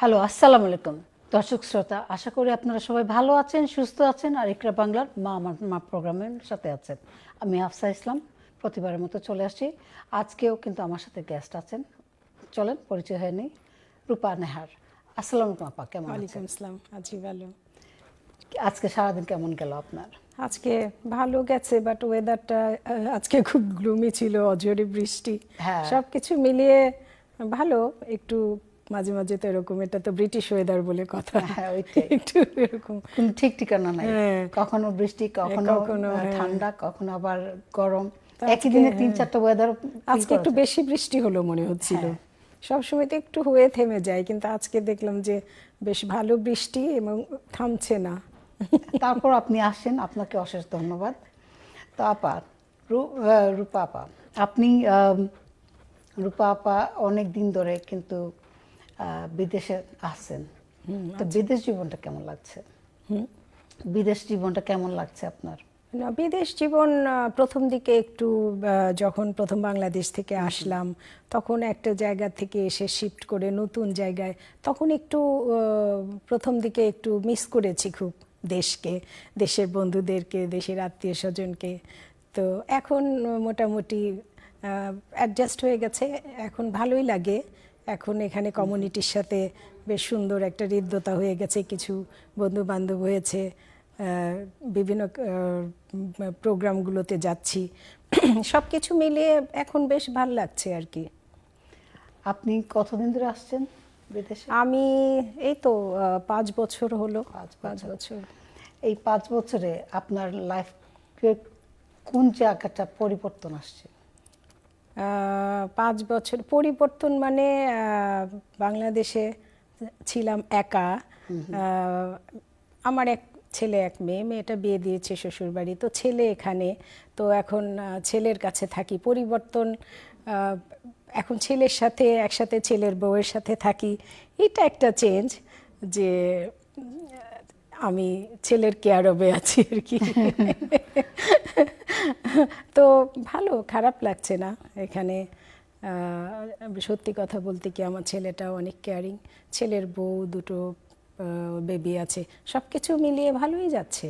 Hello আসসালামু আলাইকুম দর্শক শ্রোতা আশা করি আপনারা সবাই ভালো আছেন সুস্থ আছেন আর ইকরা বাংলার মা আমার মা প্রোগ্রামের সাথে আছেন আমি আফসা ইসলাম প্রতিবারের মতো চলে আসি আজকেও কিন্তু আমার সাথে গেস্ট আছেন চলেন পরিচয় হয়নি রূপা নেহার আসসালামু আলাইকুম আপা কেমন আছেন ইসলাম আজি ভালো আজকে সারাদিন কেমন গেল আপনার আজকে ভালো গেছে বাট ওয়েদারটা আজকে খুব গ্লুমি ছিল অজরে বৃষ্টি হ্যাঁ। সব কিছু মিলিয়ে ভালো একটু মাঝে মাঝে তো এরকম এটা তো ব্রিটিশ ওয়েদার বলে কথা হ্যাঁ, হ্যাঁ, একটু এরকম ঠিক ঠিকানা নাই হ্যাঁ। কখনো বৃষ্টি কখনো ঠান্ডা কখনো আবার গরম একই দিনে তিন চারটা ওয়েদার আজকে একটু বেশি বৃষ্টি হলো মনে হচ্ছিল সবসময় তো একটু হয়ে থেমে যায় কিন্তু আজকে দেখলাম যে বেশ ভালো বৃষ্টি এবং থামছে না তারপর আপনি আসেন আপনাকে অশেষ ধন্যবাদ তো আপা রূপা আপা আপনি রূপা আপা অনেক দিন ধরে কিন্তু বিদেশে আছেন তো আচ্ছা। বিদেশ জীবনটা কেমন লাগছে বিদেশ জীবনটা কেমন লাগছে আপনার না বিদেশ জীবন প্রথম দিকে একটু যখন প্রথম বাংলাদেশ থেকে আসলাম তখন একটা জায়গা থেকে এসে শিফট করে নতুন জায়গায় তখন একটু প্রথম দিকে একটু মিস করেছি খুব দেশকে দেশের বন্ধুদেরকে দেশের আত্মীয় স্বজনকে তো এখন মোটামুটি অ্যাডজাস্ট হয়ে গেছে এখন ভালোই লাগে এখন এখানে কমিউনিটির সাথে বেশ সুন্দর একটা হৃদ্যতা হয়ে গেছে কিছু বন্ধু বান্ধব হয়েছে বিভিন্ন প্রোগ্রামগুলোতে যাচ্ছি সব কিছু মিলিয়ে এখন বেশ ভাল লাগছে আর কি আপনি কতদিন ধরে আসছেন বিদেশে আমি এই তো পাঁচ বছর হলো পাঁচ বছর এই পাঁচ বছরে আপনার লাইফ কোন জায়গাটা পরিবর্তন আসছে পাঁচ বছর পরিবর্তন মানে বাংলাদেশে ছিলাম একা আমার এক ছেলে এক মেয়ে মেয়েটা বিয়ে দিয়েছে শ্বশুরবাড়ি তো ছেলে এখানে তো এখন ছেলের কাছে থাকি পরিবর্তন এখন ছেলের সাথে একসাথে ছেলের বউয়ের সাথে থাকি এটা একটা চেঞ্জ যে আমি ছেলের কেয়ারবে আছি আর কি তো ভালো খারাপ লাগছে না এখানে সত্যি কথা বলতে কি আমার ছেলেটাও অনেক কেয়ারিং ছেলের বউ দুটো বেবি আছে সব কিছু মিলিয়ে ভালোই যাচ্ছে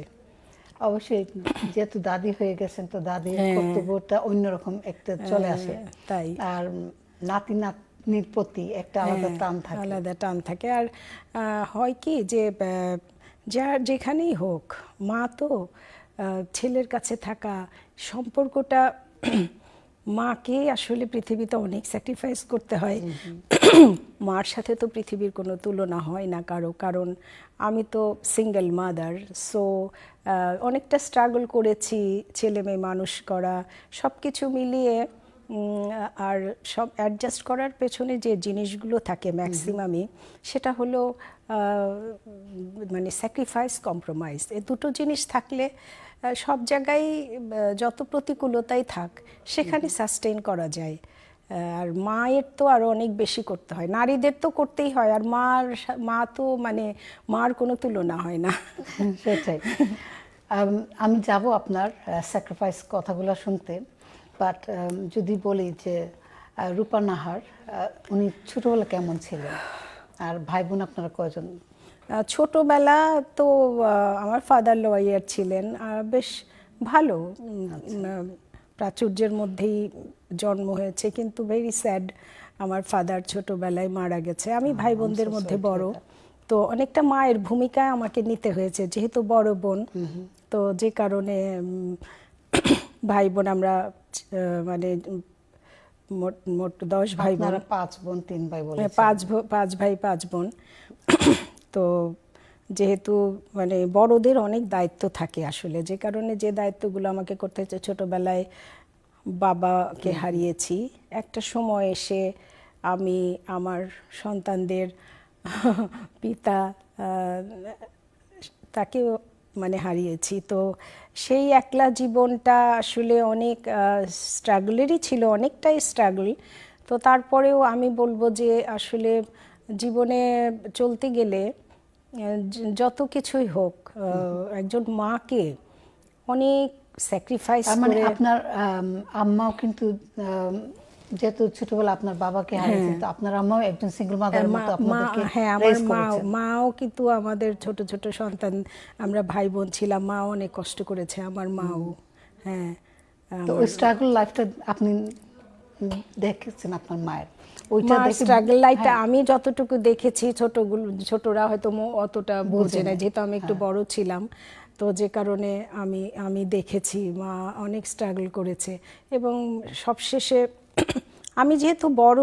অবশ্যই যেহেতু দাদি হয়ে গেছেন তো দাদি হ্যাঁ। কর্তব্যটা অন্যরকম একটা চলে আসে হ্যাঁ, তাই আর নাতি নাতনির প্রতি একটা আলাদা হ্যাঁ, টান থাকে আলাদা টান থাকে আর হয় কি যে যার যেখানেই হোক মা তো ছেলের কাছে থাকা সম্পর্কটা মাকে আসলে পৃথিবীতে অনেক স্যাক্রিফাইস করতে হয় মার সাথে তো পৃথিবীর কোনো তুলনা হয় না কারো কারণ আমি তো সিঙ্গেল মাদার সো অনেকটা স্ট্রাগল করেছি ছেলে মেয়ে মানুষ করা সব কিছু মিলিয়ে আর সব অ্যাডজাস্ট করার পেছনে যে জিনিসগুলো থাকে ম্যাক্সিমামই সেটা হলো মানে স্যাক্রিফাইস কম্প্রোমাইজ এ দুটো জিনিস থাকলে সব জায়গায় যত প্রতিকূলতাই থাক সেখানে সাস্টেইন করা যায় আর মায়ের তো আরও অনেক বেশি করতে হয় নারীদের তো করতেই হয় আর মার মা তো মানে মার কোনো তুলনা হয় না সেটাই আমি যাব আপনার স্যাক্রিফাইস কথাগুলো শুনতে বাট যদি বলি যে রূপা নাহার উনি ছোটোবেলা কেমন ছিলেন আর ভাই বোন আপনারা কয়জন ছোটবেলা তো আমার ফাদার লয়ার ছিলেন আর বেশ ভালো আচ্ছা। প্রাচুর্যের মধ্যেই জন্ম হয়েছে কিন্তু ভেরি স্যাড আমার ফাদার ছোটবেলায় মারা গেছে আমি ভাই বোনদের মধ্যে বড় তো অনেকটা মায়ের ভূমিকায় আমাকে নিতে হয়েছে যেহেতু বড় বোন তো যে কারণে ভাই বোন আমরা মানে মোট মোট দশ ভাই বোন পাঁচ বোন তিন ভাই বোন হ্যাঁ, পাঁচ পাঁচ ভাই পাঁচ বোন তো যেহেতু মানে বড়দের অনেক দায়িত্ব থাকে আসলে যে কারণে যে দায়িত্বগুলো আমাকে করতে হচ্ছে ছোটোবেলায় বাবাকে হারিয়েছি একটা সময় এসে আমি আমার সন্তানদের পিতা তাকেও মানে হারিয়েছি তো সেই একলা জীবনটা আসলে অনেক স্ট্রাগলেরই ছিল অনেকটাই স্ট্রাগল তো তারপরেও আমি বলবো যে আসলে জীবনে চলতে গেলে যত কিছুই হোক একজন মাকে অনেক স্যাক্রিফাইস মানে আপনার আম্মাও কিন্তু যেহেতু ছোটবেলা আপনার বাবাকে হ্যাঁ। হারিয়েছেন তো আপনার আম্মাও একজন সিঙ্গেল মাদার হ্যাঁ, মতো আপনাদেরকে হ্যাঁ আমার মা মাও কিন্তু আমাদের ছোট ছোট সন্তান আমরা ভাই বোন ছিলাম মা অনেক কষ্ট করেছে আমার মাও হ্যাঁ তো ওই স্ট্রাগল লাইফটা আপনি দেখেছেন আপনার মায়ের ওইটা স্ট্রাগল লাইফটা হ্যাঁ। আমি যতটুকু দেখেছি ছোটগুলো ছোটরা হয়তো অতটা বোঝে না যেহেতু আমি একটু বড় ছিলাম তো যে কারণে আমি আমি দেখেছি মা অনেক স্ট্রাগল করেছে এবং সবশেষে আমি যেহেতু বড়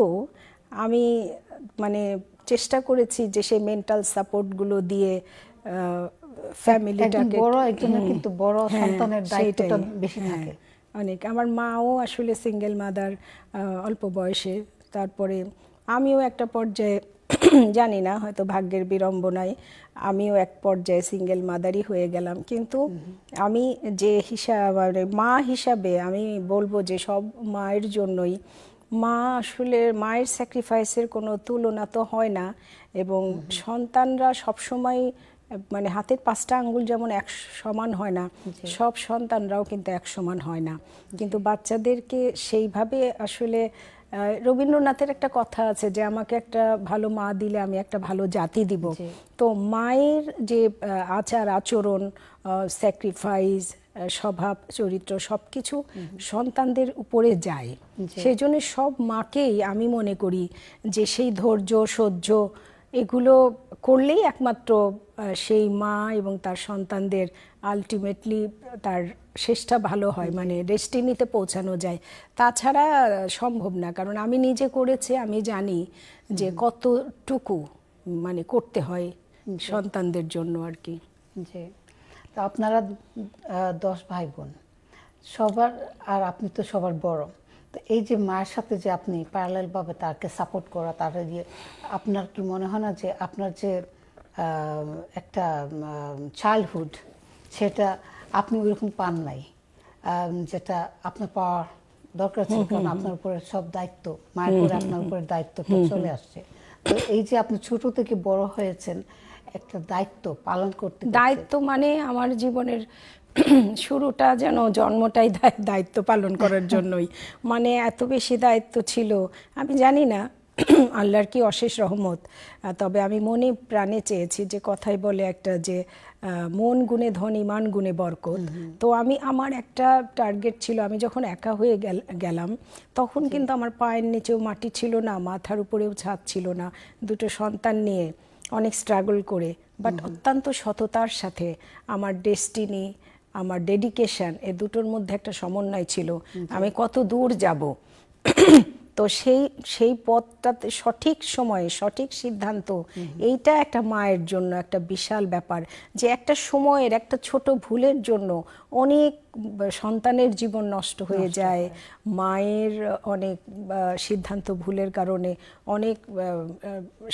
আমি মানে চেষ্টা করেছি যে সেই মেন্টাল সাপোর্টগুলো দিয়ে ফ্যামিলিটাকে বড় একজনের কিন্তু বড় হ্যাঁ, সন্তানের দায়িত্বটা বেশি হ্যাঁ, থাকে অনেক আমার মাও আসলে সিঙ্গেল মাদার অল্প বয়সে তারপরে আমিও একটা পর্যায়ে জানি না হয়তো ভাগ্যের বিড়ম্বনায় আমিও এক পর্যায়ে সিঙ্গেল মাদারই হয়ে গেলাম কিন্তু আমি যে হিসাব মানে মা হিসাবে আমি বলবো যে সব মায়ের জন্যই মা আসলে মায়ের স্যাক্রিফাইসের কোনো তুলনা তো হয় না এবং সন্তানরা সবসময় মানে হাতের পাঁচটা আঙ্গুল যেমন এক সমান হয় না সব সন্তানরাও কিন্তু এক সমান হয় না কিন্তু বাচ্চাদেরকে সেইভাবে আসলে রবীন্দ্রনাথের একটা কথা আছে যে আমাকে একটা ভালো মা দিলে আমি একটা ভালো জাতি দিব তো মায়ের যে আচার আচরণ স্যাক্রিফাইস স্বভাব চরিত্র সব কিছু সন্তানদের উপরে যায় সেই জন্য সব মাকেই আমি মনে করি যে সেই ধৈর্য সহ্য এগুলো করলেই একমাত্র সেই মা এবং তার সন্তানদের আলটিমেটলি তার শেষটা ভালো হয় মানে ডেস্টিনিতে পৌঁছানো যায় তাছাড়া সম্ভব না কারণ আমি নিজে করেছি আমি জানি যে কতটুকু মানে করতে হয় সন্তানদের জন্য আর কি যে আপনারা দশ ভাই বোন সবার আর আপনি তো সবার বড় এই যে মায়ের সাথে যে আপনি প্যারালেলভাবে তাকে সাপোর্ট করা তার যে আপনার কি মনে হয় না যে আপনার যে একটা চাইল্ডহুড সেটা আপনি ওইরকম পান নাই যেটা আপনার পাওয়ার দরকার ছিল কারণ আপনার উপরে সব দায়িত্ব মায়ের উপরে আপনার উপরে দায়িত্ব চলে আসছে তো এই যে আপনি ছোট থেকে বড় হয়েছেন একটা দায়িত্ব পালন করতে দায়িত্ব মানে আমার জীবনের শুরুটা যেন জন্মটাই দায়িত্ব পালন করার জন্যই মানে এত বেশি দায়িত্ব ছিল আমি জানি না আল্লাহর কি অশেষ রহমত তবে আমি মনে প্রাণে চেয়েছি যে কথাই বলে একটা যে মন গুণে ধন ইমান গুণে বরকত তো আমি আমার একটা টার্গেট ছিল আমি যখন একা হয়ে গেলাম তখন কিন্তু আমার পায়ের নিচেও মাটি ছিল না মাথার উপরেও ছাদ ছিল না দুটো সন্তান নিয়ে অনেক স্ট্রাগল করে বাট অত্যন্ত সততার সাথে আমার ডেস্টিনি আমার ডেডিকেশন এ দুটোর মধ্যে একটা সমন্বয় ছিল আমি কত দূর যাব তো সেই সেই পথটাতে সঠিক সময়ে সঠিক সিদ্ধান্ত এইটা একটা মায়ের জন্য একটা বিশাল ব্যাপার যে একটা সময়ের একটা ছোট ভুলের জন্য অনেক সন্তানের জীবন নষ্ট হয়ে যায় মায়ের অনেক সিদ্ধান্ত ভুলের কারণে অনেক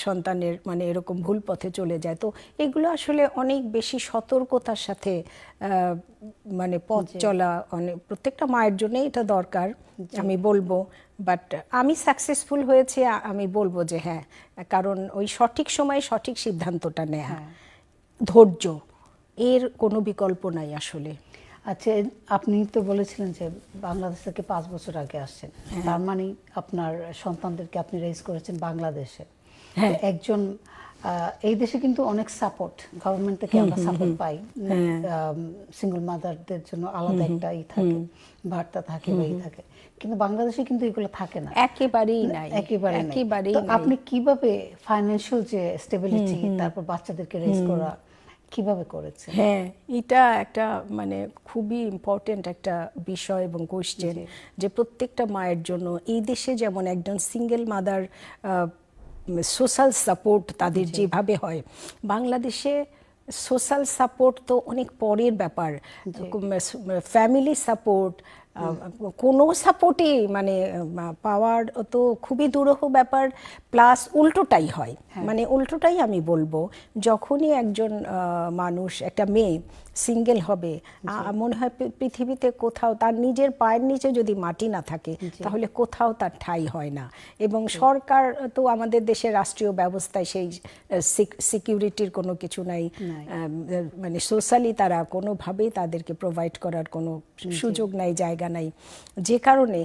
সন্তানের মানে এরকম ভুল পথে চলে যায় তো এগুলো আসলে অনেক বেশি সতর্কতার সাথে মানে পথ চলা অনেক প্রত্যেকটা মায়ের জন্য এটা দরকার আমি বলবো বাট আমি সাকসেসফুল হয়েছে আমি বলবো যে হ্যাঁ কারণ ওই সঠিক সময়ে সঠিক সিদ্ধান্তটা নেয়া হ্যাঁ। ধৈর্য এর কোনো বিকল্প নাই আসলে আচ্ছা আপনি তো বলেছিলেন যে বাংলাদেশ থেকে পাঁচ বছর আগে আসছেন হ্যাঁ। তার মানে আপনার সন্তানদেরকে আপনি রেজ করেছেন বাংলাদেশে হ্যাঁ একজন এই দেশে কিন্তু অনেক সাপোর্ট গভর্নমেন্ট থেকে আমরা সাপোর্ট পাই সিঙ্গল হ্যাঁ। মাদারদের জন্য আলাদা একটা ই থাকে বার্তা থাকে বা থাকে কিন্তু বাংলাদেশে কিন্তু এগুলো থাকে না একেবারেই নাই একেবারে একেবারেই আপনি কিভাবে ফাইন্যান্সিয়াল যে স্টেবিলিটি তারপর বাচ্চাদেরকে রেজ করা কিভাবে করেছে হ্যাঁ এটা একটা মানে খুবই ইম্পর্টেন্ট একটা বিষয় এবং কোশ্চেন যে প্রত্যেকটা মায়ের জন্য এই দেশে যেমন একজন সিঙ্গেল মাদার সোশ্যাল সাপোর্ট তাদের যেভাবে হয় বাংলাদেশে সোশ্যাল সাপোর্ট তো অনেক পরের ব্যাপার ফ্যামিলি সাপোর্ট কোনো সাপোর্টই মানে পাওয়ার তো খুবই দুরূহ ব্যাপার প্লাস উল্টোটাই হয় হ্যাঁ। মানে উল্টোটাই আমি বলবো যখনই একজন মানুষ একটা মেয়ে সিঙ্গেল হবে মনে হয় পৃথিবীতে কোথাও তার নিজের পায়ের নিচে যদি মাটি না থাকে তাহলে কোথাও তার ঠাঁই হয় না এবং সরকার তো আমাদের দেশে রাষ্ট্রীয় ব্যবস্থায় সেই সিকিউরিটির কোনো কিছু নাই মানে সোশ্যালি তারা কোনোভাবেই তাদেরকে প্রোভাইড করার কোনো সুযোগ নাই জায়গা নাই যে কারণে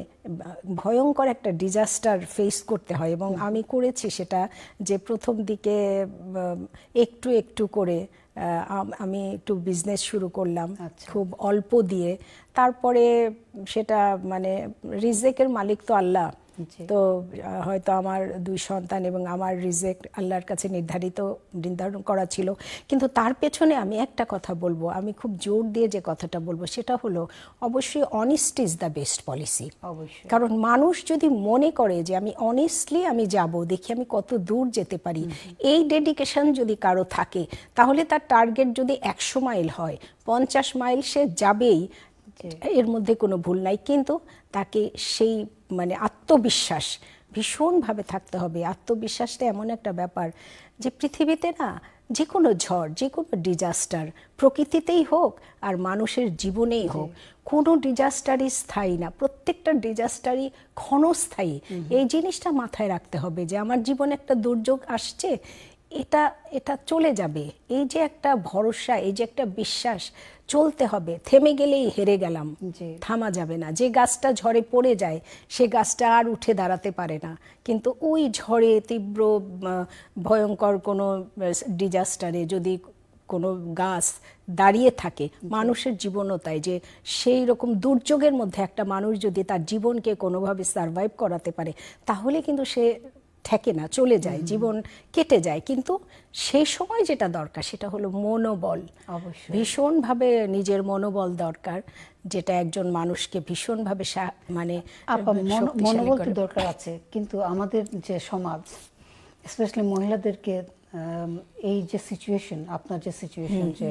ভয়ঙ্কর একটা ডিজাস্টার ফেস করতে হয় এবং আমি করেছি সেটা যে প্রথম দিকে একটু একটু করে আমি একটু বিজনেস শুরু করলাম আচ্ছা। খুব অল্প দিয়ে তারপরে সেটা মানে রিজেকের মালিক তো আল্লাহ তো হয়তো আমার দুই সন্তান এবং আমার রিজেক্ট আল্লাহর কাছে নির্ধারিত নির্ধারণ করা ছিল কিন্তু তার পেছনে আমি একটা কথা বলবো আমি খুব জোর দিয়ে যে কথাটা বলবো সেটা হলো অবশ্যই honest is the best policy অবশ্যই কারণ মানুষ যদি মনে করে যে আমি অনেস্টলি আমি যাব দেখি আমি কত দূর যেতে পারি এই ডেডিকেশন যদি কারো থাকে তাহলে তার টার্গেট যদি একশো মাইল হয় পঞ্চাশ মাইল সে যাবেই এর মধ্যে কোনো ভুল নাই কিন্তু তাকে সেই মানে আত্মবিশ্বাস ভীষণভাবে থাকতে হবে আত্মবিশ্বাসটা এমন একটা ব্যাপার যে পৃথিবীতে না যে কোনো ঝড় যে কোনো ডিজাস্টার প্রকৃতিতেই হোক আর মানুষের জীবনেই হোক কোনো ডিজাস্টারই স্থায়ী না প্রত্যেকটা ডিজাস্টারই ক্ষণস্থায়ী এই জিনিসটা মাথায় রাখতে হবে যে আমার জীবনে একটা দুর্যোগ আসছে এটা এটা চলে যাবে এই যে একটা ভরসা এই যে একটা বিশ্বাস চলতে হবে থেমে গেলেই হেরে গেলাম থামা যাবে না যে গাছটা ঝড়ে পড়ে যায় সে গাছটা আর উঠে দাঁড়াতে পারে না কিন্তু ওই ঝড়ে তীব্র ভয়ঙ্কর কোনো ডিজাস্টারে যদি কোনো গাছ দাঁড়িয়ে থাকে মানুষের জীবনও তাই যে সেই রকম দুর্যোগের মধ্যে একটা মানুষ যদি তার জীবনকে কোনোভাবে সারভাইভ করাতে পারে তাহলে কিন্তু সে ঠেকে না চলে যায় জীবন কেটে যায় কিন্তু সেই সময় যেটা দরকার সেটা হলো মনোবল ভীষণভাবে নিজের মনোবল দরকার যেটা একজন মানুষকে ভীষণভাবে মানে মনোবল দরকার আছে কিন্তু আমাদের যে সমাজ স্পেশালি মহিলাদেরকে এই যে সিচুয়েশন আপনার যে সিচুয়েশন যে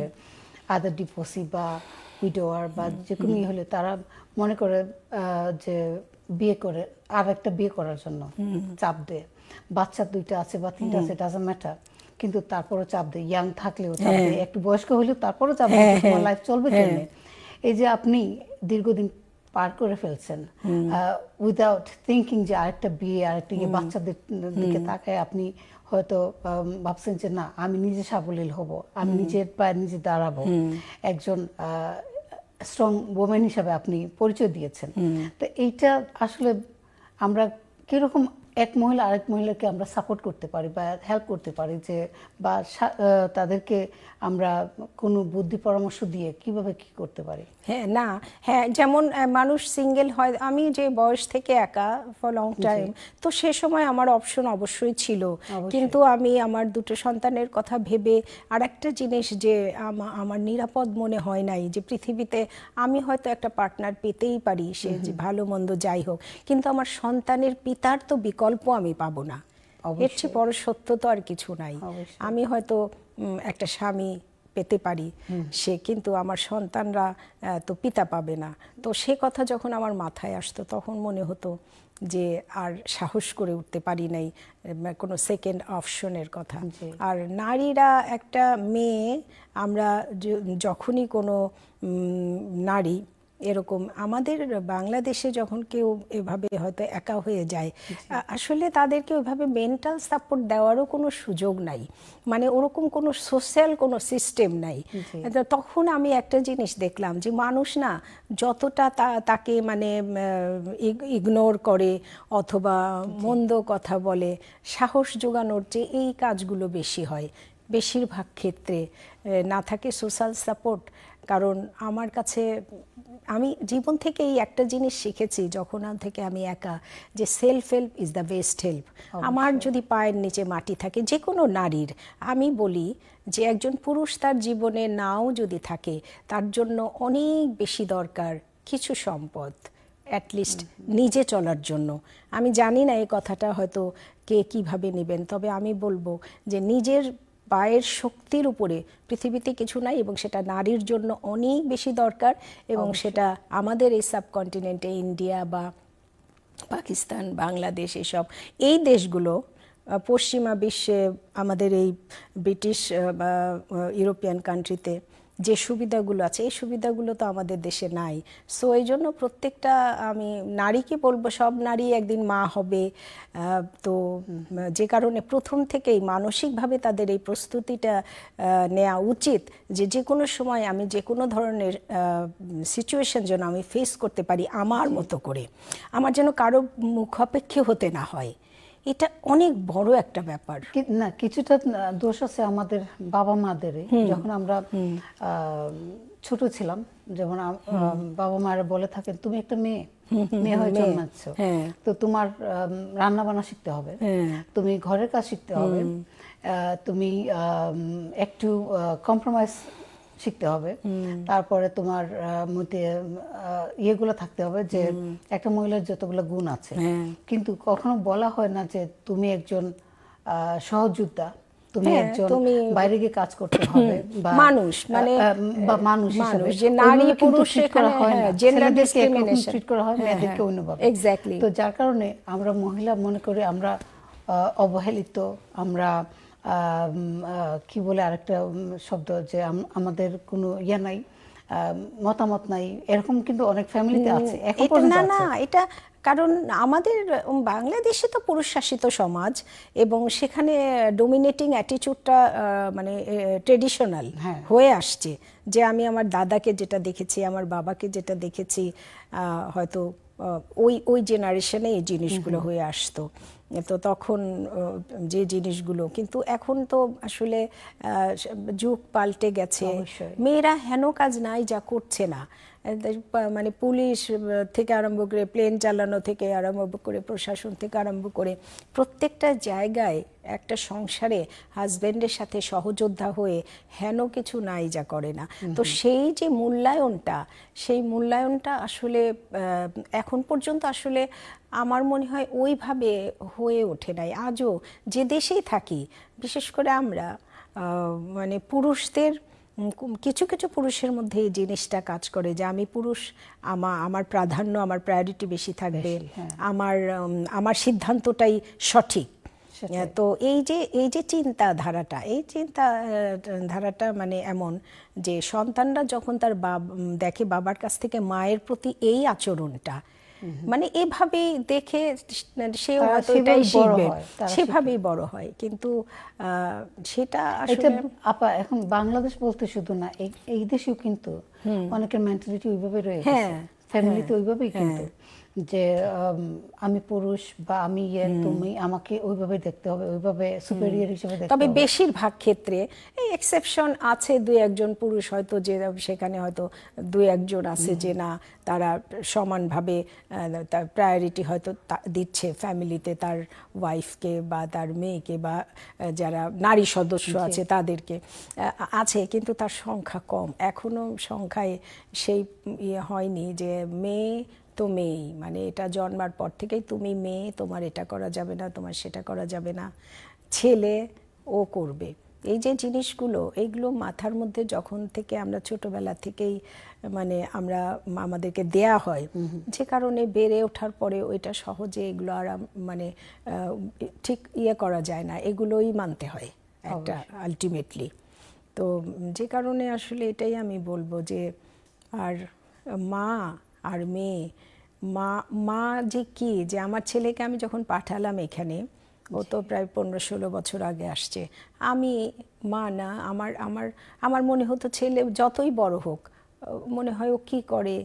আদার ডিপোসি বা উইডোয়ার বা যে কোনো ইয়ে হলে তারা মনে করে যে বিয়ে করে আর একটা বিয়ে করার জন্য চাপ দেয় বাচ্চা দুইটা আছে বা তিনটা আছে ডাজ ম্যাটার কিন্তু তারপরও চাপ দেয় ইয়াং থাকলেও চাপ হ্যাঁ। দেয় একটু বয়স্ক হলেও তারপরও চাপ দেয় হ্যাঁ, তোমার লাইফ হ্যাঁ। চলবে কেমনে এই যে আপনি দীর্ঘদিন পার করে ফেলছেন উইদাউট থিঙ্কিং যে আরেকটা বিয়ে আরেকটা ইয়ে বাচ্চাদের দিকে তাকায় আপনি হয়তো ভাবছেন যে না আমি নিজে সাবলীল হব আমি নিজের পায়ে নিজে দাঁড়াবো একজন স্ট্রং ওমেন হিসাবে আপনি পরিচয় দিয়েছেন তো এইটা আসলে আমরা কিরকম এক মহিলা আরেক মহিলাকে আমরা সাপোর্ট করতে পারি বা হেল্প করতে পারি যে বা তাদেরকে আমরা কোনো বুদ্ধি পরামর্শ দিয়ে কিভাবে কি করতে পারি হ্যাঁ না হ্যাঁ যেমন মানুষ সিঙ্গেল হয় আমি যে বয়স থেকে একা ফর লং টাইম তো সে সময় আমার অপশন অবশ্যই ছিল কিন্তু আমি আমার দুটো সন্তানের কথা ভেবে আর একটা জিনিস যে আমার নিরাপদ মনে হয় নাই যে পৃথিবীতে আমি হয়তো একটা পার্টনার পেতেই পারি সে যে ভালো মন্দ যাই হোক কিন্তু আমার সন্তানের পিতার তো বিকল্প বিকল্প আমি পাবো না এর চেয়ে বড় সত্য তো আর কিছু নাই আমি হয়তো একটা স্বামী পেতে পারি সে কিন্তু আমার সন্তানরা তো পিতা পাবে না তো সে কথা যখন আমার মাথায় আসতো তখন মনে হতো যে আর সাহস করে উঠতে পারি নাই কোনো সেকেন্ড অপশনের কথা আর নারীরা একটা মেয়ে আমরা যখনই কোনো নারী এরকম আমাদের বাংলাদেশে যখন কেউ এভাবে হয়তো একা হয়ে যায় আসলে তাদেরকে ওইভাবে মেন্টাল সাপোর্ট দেওয়ারও কোনো সুযোগ নাই মানে ওরকম কোনো সোশ্যাল কোনো সিস্টেম নাই তখন আমি একটা জিনিস দেখলাম যে মানুষ না যতটা তাকে মানে ইগনোর করে অথবা মন্দ কথা বলে সাহস যোগানোর যে এই কাজগুলো বেশি হয় বেশিরভাগ ক্ষেত্রে না থাকে সোশ্যাল সাপোর্ট কারণ আমার কাছে আমি জীবন থেকে এই একটা জিনিস শিখেছি যখন থেকে আমি একা যে self help is the best help আমার যদি পায়ের নিচে মাটি থাকে যে কোনো নারীর আমি বলি যে একজন পুরুষ তার জীবনে নাও যদি থাকে তার জন্য অনেক বেশি দরকার কিছু সম্পদ অ্যাটলিস্ট নিজে চলার জন্য আমি জানি না এই কথাটা হয়তো কে কিভাবে নেবেন তবে আমি বলবো যে নিজের বায়ের শক্তির উপরে পৃথিবীতে কিছু নাই এবং সেটা নারীর জন্য অনেক বেশি দরকার এবং সেটা আমাদের এই সাবকন্টিনেন্টে ইন্ডিয়া বা পাকিস্তান বাংলাদেশ এসব এই দেশগুলো পশ্চিমা বিশ্বে আমাদের এই ব্রিটিশ ইউরোপিয়ান কান্ট্রিতে যে সুবিধাগুলো আছে এই সুবিধাগুলো তো আমাদের দেশে নাই সো এই জন্য প্রত্যেকটা আমি নারীকে বলবো সব নারী একদিন মা হবে তো যে কারণে প্রথম থেকেই মানসিকভাবে তাদের এই প্রস্তুতিটা নেওয়া উচিত যে যে কোনো সময় আমি যে কোনো ধরনের সিচুয়েশন যেন আমি ফেস করতে পারি আমার মতো করে আমার যেন কারো মুখাপেক্ষী হতে না হয় এটা অনেক বড় একটা ব্যাপার না কিছুটা দোষ আছে আমাদের বাবা মাদের যখন আমরা ছোট ছিলাম যেমন বাবা মায়ের বলে থাকেন তুমি একটা মেয়ে মেয়ে হয়ে জন্মাচ্ছ হ্যাঁ। তো তোমার রান্না বান্না শিখতে হবে হ্যাঁ। তুমি ঘরের কাজ শিখতে হবে তুমি একটু কম্প্রোমাইজ শিখতে হবে তারপরে তোমার মধ্যে ইয়েগুলো থাকতে হবে যে একটা মহিলার যতগুলো গুণ আছে হ্যাঁ। কিন্তু কখনো বলা হয় না যে তুমি একজন সহযোদ্ধা তুমি হ্যাঁ, একজন বাইরে গিয়ে কাজ করতে হবে বা মানুষ মানে বা মানুষ হিসেবে যে নারী পুরুষ হ্যাঁ, করা হয় না জেন্ডার ডিসক্রিমিনেশন করা হয় মেয়েদেরকে এক্স্যাক্টলি তো যার কারণে আমরা মহিলা মনে করি আমরা অবহেলিত আমরা কি বলে আরেকটা শব্দ যে আমাদের কোনো ইয়া নাই মতামত নাই এরকম কিন্তু অনেক ফ্যামিলিতে আছে না না এটা কারণ আমাদের বাংলাদেশে তো পুরুষ শাসিত সমাজ এবং সেখানে ডোমিনেটিং অ্যাটিচিউডটা মানে ট্রেডিশনাল হ্যাঁ। হয়ে আসছে যে আমি আমার দাদাকে যেটা দেখেছি আমার বাবাকে যেটা দেখেছি হয়তো ওই ওই জেনারেশনে এই জিনিসগুলো হয়ে আসতো তো তখন যে জিনিসগুলো কিন্তু এখন তো আসলে যুগ পাল্টে গেছে মেয়েরা হেন কাজ নাই যা করছে না মানে পুলিশ থেকে আরম্ভ করে প্লেন চালানো থেকে আরম্ভ করে প্রশাসন থেকে আরম্ভ করে প্রত্যেকটা জায়গায় একটা সংসারে হাজব্যান্ডের সাথে সহযোদ্ধা হয়ে হেন কিছু নাই যা করে না তো সেই যে মূল্যায়নটা সেই মূল্যায়নটা আসলে এখন পর্যন্ত আসলে আমার মনে হয় ওইভাবে হয়ে ওঠে নাই আজও যে দেশেই থাকি বিশেষ করে আমরা মানে পুরুষদের কিছু কিছু পুরুষের মধ্যে এই জিনিসটা কাজ করে যে আমি পুরুষ আমা আমার প্রাধান্য আমার প্রায়োরিটি বেশি থাকবে হ্যাঁ। আমার আমার সিদ্ধান্তটাই সঠিক তো এই যে এই যে চিন্তা ধারাটা এই চিন্তা ধারাটা মানে এমন যে সন্তানরা যখন তার বাব দেখে বাবার কাছ থেকে মায়ের প্রতি এই আচরণটা Mm-hmm. মানে এভাবে দেখে সেও সেটাই শিখবে সেভাবেই বড় হয় কিন্তু সেটা আসলে আপা এখন বাংলাদেশ বলতে শুধু না এই দেশেও কিন্তু অনেকের মেন্টালিটি ওইভাবে রয়েছে ফ্যামিলিতে হ্যাঁ, ওইভাবেই হ্যাঁ। কিন্তু যে আমি পুরুষ বা আমি ইয়ে তুমি আমাকে ওইভাবে দেখতে হবে ওইভাবে সুপেরিয়ার হিসেবে দেখতে তবে বেশিরভাগ ক্ষেত্রে এই এক্সেপশন আছে দুই একজন পুরুষ হয়তো যে সেখানে হয়তো দুই একজন আছে যে না তারা সমানভাবে তার প্রায়োরিটি হয়তো দিচ্ছে ফ্যামিলিতে তার ওয়াইফকে বা তার মেয়েকে বা যারা নারী সদস্য আছে তাদেরকে আছে কিন্তু তার সংখ্যা কম এখনো সংখ্যায় সেই ইয়ে হয়নি যে মেয়ে তো মেয়েই মানে এটা জন্মার পর থেকেই তুমি মেয়ে তোমার এটা করা যাবে না তোমার সেটা করা যাবে না ছেলে ও করবে এই যে জিনিসগুলো এইগুলো মাথার মধ্যে যখন থেকে আমরা ছোটবেলা থেকেই মানে আমরা আমাদেরকে দেয়া হয় যে কারণে বেড়ে ওঠার পরে ওইটা সহজে এগুলো আর মানে ঠিক ইয়ে করা যায় না এগুলোই মানতে হয় একটা আলটিমেটলি তো যে কারণে আসলে এটাই আমি বলবো যে আর মা আর মেয়ে মা মা যে কি যে আমার ছেলেকে আমি যখন পাঠালাম এখানে ও তো প্রায় পনেরো ষোলো বছর আগে আসছে আমি মা না আমার আমার আমার মনে হতো ছেলে যতই বড় হোক মনে হয় ও কি করে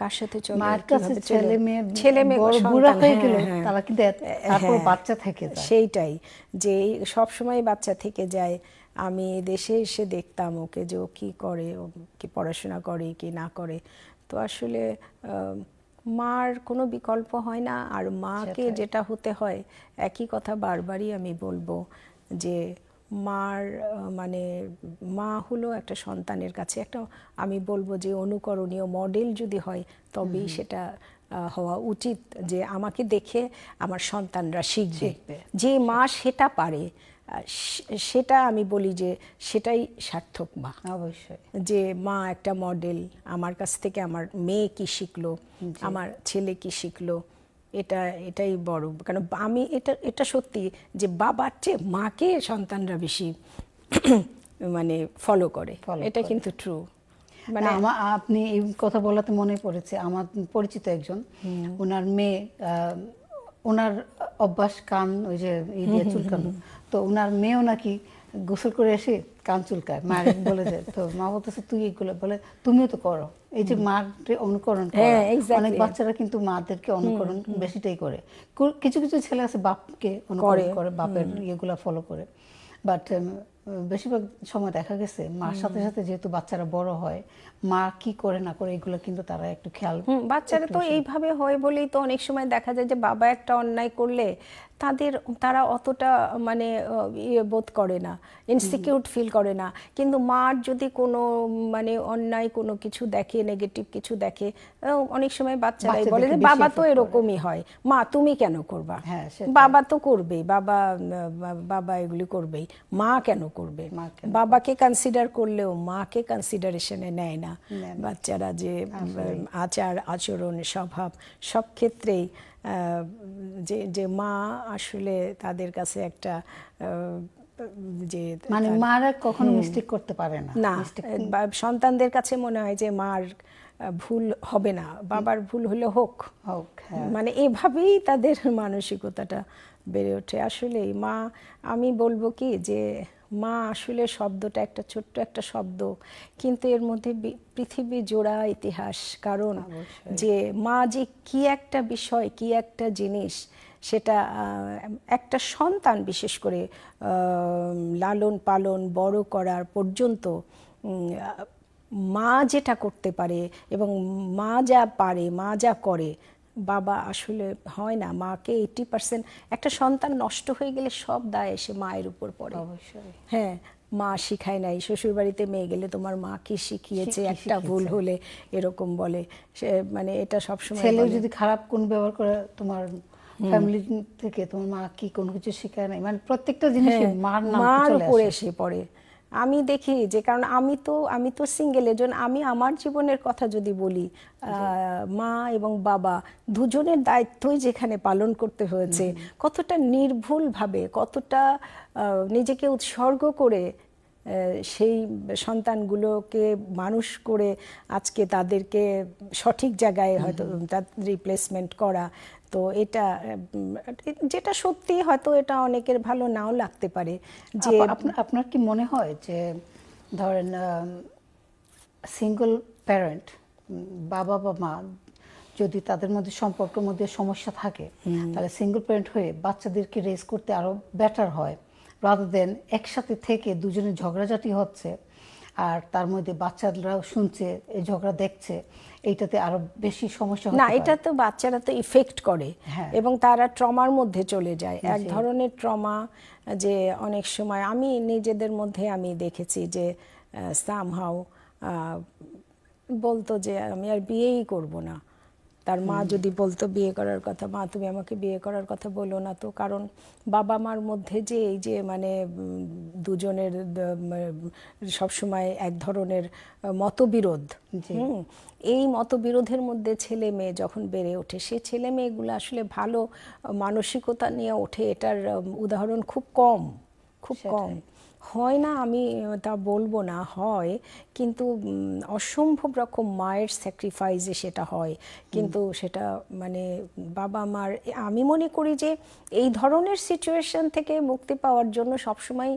কার সাথে চলে মার কাছে ছেলে মেয়ে ছেলে মেয়ে বুড়া হয়ে হ্যাঁ, গেল হ্যাঁ। তারা কিন্তু তারপর হ্যাঁ, বাচ্চা থেকে যায় সেইটাই যে সব সময় বাচ্চা থেকে যায় আমি দেশে এসে দেখতাম ওকে যে ও কী করে ও কি পড়াশোনা করে কি না করে তো আসলে মার কোনো বিকল্প হয় না আর মাকে যেটা হতে হয় একই কথা বারবারই আমি বলবো যে মার মানে মা হলো একটা সন্তানের কাছে একটা আমি বলবো যে অনুকরণীয় মডেল যদি হয় তবেই সেটা হওয়া উচিত যে আমাকে দেখে আমার সন্তানরা শিখবে যে মা সেটা পারে সেটা আমি বলি যে সেটাই সার্থক মা অবশ্যই যে মা একটা মডেল আমার কাছ থেকে আমার মেয়ে কি শিখলো আমার ছেলে কি শিখলো এটা এটাই বড় কারণ আমি এটা এটা সত্যি যে বাবার চেয়ে মাকে সন্তানরা বেশি মানে ফলো করে এটা কিন্তু ট্রু মানে আমার আপনি এই কথা বলাতে মনে পড়েছে আমার পরিচিত একজন ওনার মেয়ে ওনার অভ্যাস কান ওই যে চুলকানো তো ওনার মেয়েও নাকি গোসল করে এসে কান চুলকায় মা বলে যে তো মা বলতেছে তুই এগুলো বলে তুমিও তো করো এই যে মার অনুকরণ হ্যাঁ, অনেক বাচ্চারা কিন্তু মাদেরকে অনুকরণ বেশিটাই করে কিছু কিছু ছেলে আছে বাপকে অনুকরণ করে বাপের ইয়েগুলো ফলো করে বাট um, বেশিরভাগ সময় দেখা গেছে মার সাথে সাথে যেহেতু বাচ্চারা বড় হয় মা কি করে না করে এগুলো কিন্তু তারা একটু খেয়াল বাচ্চারা তো এইভাবে হয় বলেই তো অনেক সময় দেখা যায় যে বাবা একটা অন্যায় করলে তাদের তারা অতটা মানে ইয়ে বোধ করে না ইনসিকিউর ফিল করে না কিন্তু মার যদি কোনো মানে অন্যায় কোনো কিছু দেখে নেগেটিভ কিছু দেখে অনেক সময় বাচ্চারাই বলে যে বাবা তো এরকমই হয় মা তুমি কেন করবা হ্যাঁ, বাবা তো করবেই বাবা বাবা এগুলি করবেই মা কেন করবে বাবাকে কনসিডার করলেও মাকে কনসিডারেশনে নেয় না বাচ্চারা যে আচার আচরণ স্বভাব সব ক্ষেত্রেই যে যে মা আসলে তাদের কাছে একটা যে মানে মারা কখনো মিস্টেক করতে পারে না না সন্তানদের কাছে মনে হয় যে মার ভুল হবে না বাবার ভুল হলে হোক হ্যাঁ। মানে এভাবেই তাদের মানসিকতাটা বেড়ে ওঠে আসলে মা আমি বলবো কি যে মা আসলে শব্দটা একটা ছোট্ট একটা শব্দ কিন্তু এর মধ্যে পৃথিবী জোড়া ইতিহাস কারণ যে মা যে কি একটা বিষয় কি একটা জিনিস সেটা একটা সন্তান বিশেষ করে লালন পালন বড় করার পর্যন্ত মা যেটা করতে পারে এবং মা যা পারে মা যা করে বাবা আসলে হয় না মাকে এইটি পার্সেন্ট একটা সন্তান নষ্ট হয়ে গেলে সব দায় এসে মায়ের উপর পড়ে অবশ্যই হ্যাঁ মা শিখায় নাই শ্বশুরবাড়িতে মেয়ে গেলে তোমার মা কি শিখিয়েছে একটা ভুল হলে এরকম বলে সে মানে এটা সবসময় ছেলে মানে যদি খারাপ কোন ব্যবহার করে তোমার ফ্যামিলি থেকে তোমার মা কি কোনো কিছু শেখায় নাই মানে প্রত্যেকটা জিনিস হ্যাঁ, মার নাম উপরে এসে পড়ে আমি দেখি যে কারণ আমি তো আমি তো সিঙ্গেল এজন আমি আমার জীবনের কথা যদি বলি মা এবং বাবা দুজনের দায়িত্বই যেখানে পালন করতে হয়েছে কতটা নির্ভুলভাবে কতটা নিজেকে উৎসর্গ করে সেই সন্তানগুলোকে মানুষ করে আজকে তাদেরকে সঠিক জায়গায় হয়তো তার রিপ্লেসমেন্ট করা তো এটা যেটা সত্যি হয়তো এটা অনেকের ভালো নাও লাগতে পারে যে আপনার কি মনে হয় যে ধরেন সিঙ্গল প্যারেন্ট বাবা বা মা যদি তাদের মধ্যে সম্পর্কের মধ্যে সমস্যা থাকে তাহলে সিঙ্গল প্যারেন্ট হয়ে বাচ্চাদেরকে রেজ করতে আরও বেটার হয় রাদার দেন একসাথে থেকে দুজনে ঝগড়াঝাটি হচ্ছে আর তার মধ্যে বাচ্চারাও শুনছে এই ঝগড়া দেখছে এইটাতে আরো বেশি সমস্যা না এটা তো বাচ্চারা তো ইফেক্ট করে হ্যাঁ। এবং তারা ট্রমার মধ্যে চলে যায় এক ধরনের ট্রমা যে অনেক সময় আমি নিজেদের মধ্যে আমি দেখেছি যে সামহাও বলতো যে আমি আর বিয়েই করব না তার মা যদি বলতো বিয়ে করার কথা মা তুমি আমাকে বিয়ে করার কথা বলো না তো কারণ বাবা মার মধ্যে যে এই যে মানে দুজনের মানে, সবসময় এক ধরনের মতবিরোধ এই মতবিরোধের মধ্যে ছেলে মেয়ে যখন বেড়ে ওঠে সে ছেলে মেয়েগুলো আসলে ভালো মানসিকতা নিয়ে ওঠে এটার উদাহরণ খুব কম খুব কম হয় না আমি তা বলবো না হয় কিন্তু অসম্ভব রকম মায়ের স্যাক্রিফাইসে সেটা হয় কিন্তু সেটা মানে বাবা মার আমি মনে করি যে এই ধরনের সিচুয়েশন থেকে মুক্তি পাওয়ার জন্য সবসময়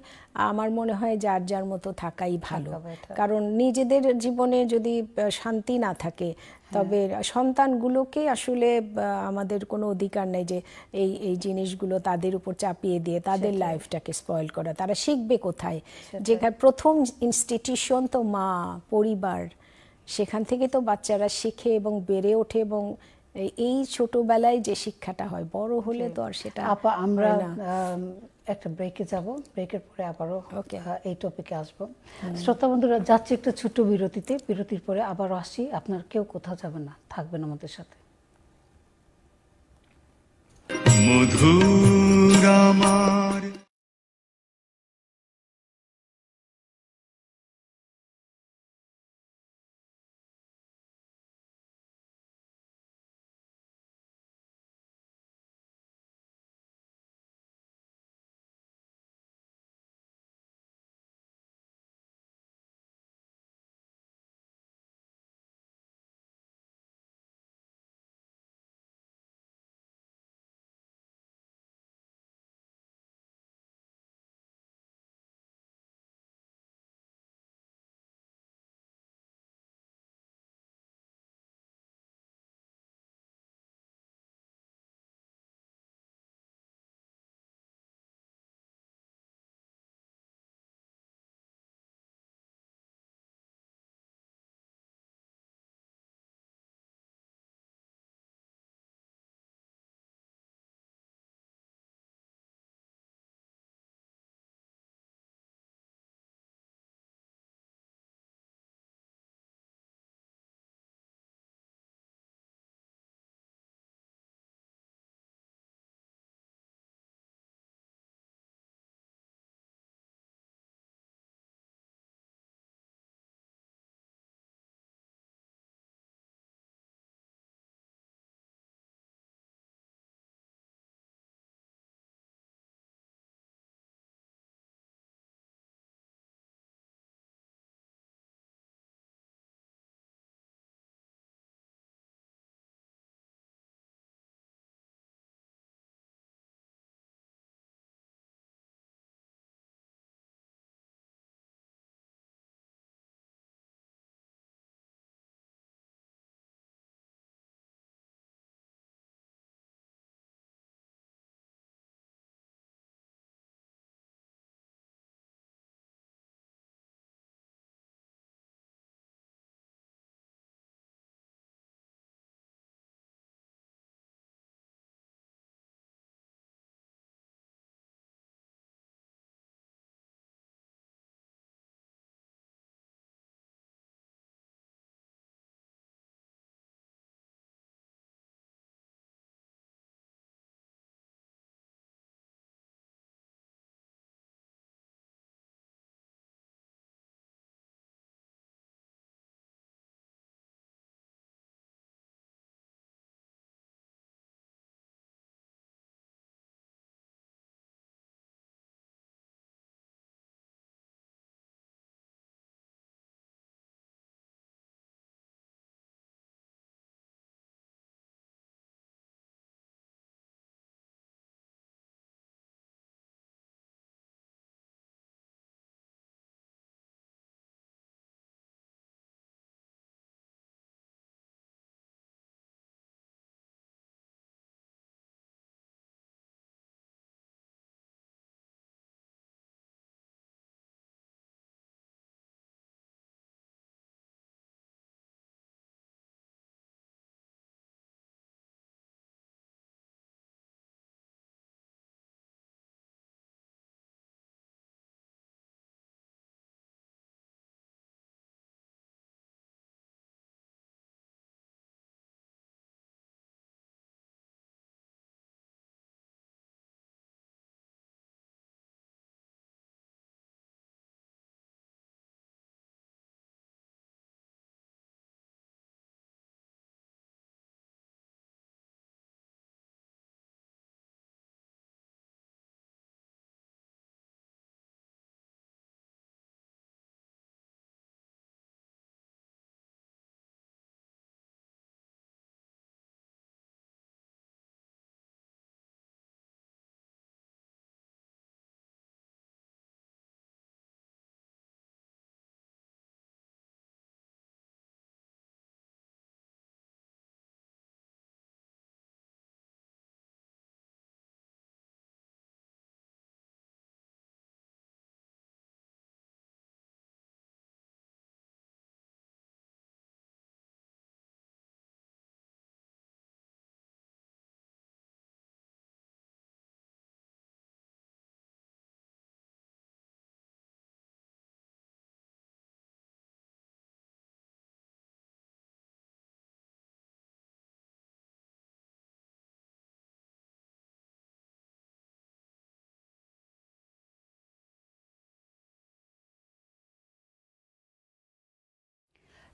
আমার মনে হয় যার যার মতো থাকাই ভালো কারণ নিজেদের জীবনে যদি শান্তি না থাকে হ্যাঁ। তবে সন্তানগুলোকে আসলে আমাদের কোনো অধিকার নেই যে এই এই জিনিসগুলো তাদের উপর চাপিয়ে দিয়ে তাদের লাইফটাকে স্পয়েল করা তারা শিখবে কোথায় যেখানে প্রথম ইনস্টিটিউশন তো মা পরিবার সেখান থেকে তো বাচ্চারা শিখে এবং বেড়ে ওঠে এবং এই ছোটবেলায় যে শিক্ষাটা হয় বড় হলে তো আর সেটা আমরা একটা ব্রেকে যাব ব্রেকের পরে আবারও এই টপিকে আসবো শ্রোতা বন্ধুরা যাচ্ছি একটা ছোট্ট বিরতিতে বিরতির পরে আবারও আসি আপনার কেউ কোথাও যাবে না থাকবেন আমাদের সাথে মধুর আমার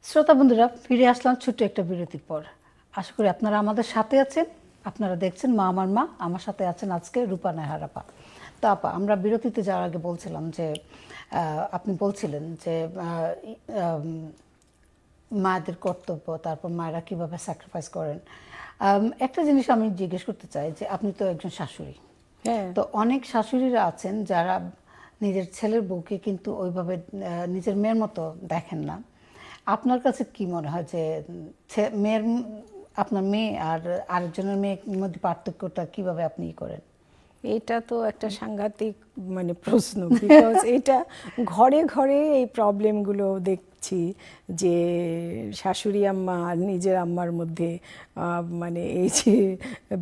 শ্রোতা বন্ধুরা ফিরে আসলাম ছোট্ট একটা বিরতির পর আশা করি আপনারা আমাদের সাথে আছেন আপনারা দেখছেন মা আমার মা আমার সাথে আছেন আজকে রূপা নেহারাপা তো আপা আমরা বিরতিতে যাওয়ার আগে বলছিলাম যে আপনি বলছিলেন যে মায়েদের কর্তব্য তারপর মায়েরা কীভাবে স্যাক্রিফাইস করেন একটা জিনিস আমি জিজ্ঞেস করতে চাই যে আপনি তো একজন শাশুড়ি হ্যাঁ। তো অনেক শাশুড়িরা আছেন যারা নিজের ছেলের বউকে কিন্তু ওইভাবে নিজের মেয়ের মতো দেখেন না আপনার কাছে কি মনে হয় যে মেয়ের আপনার মেয়ে আর আরেকজনের মেয়ের মধ্যে পার্থক্যটা কিভাবে আপনি করেন এটা তো একটা সাংঘাতিক মানে প্রশ্ন বিকজ এটা ঘরে ঘরে এই প্রবলেমগুলো দেখছি যে শাশুড়ি আম্মা আর নিজের আম্মার মধ্যে মানে এই যে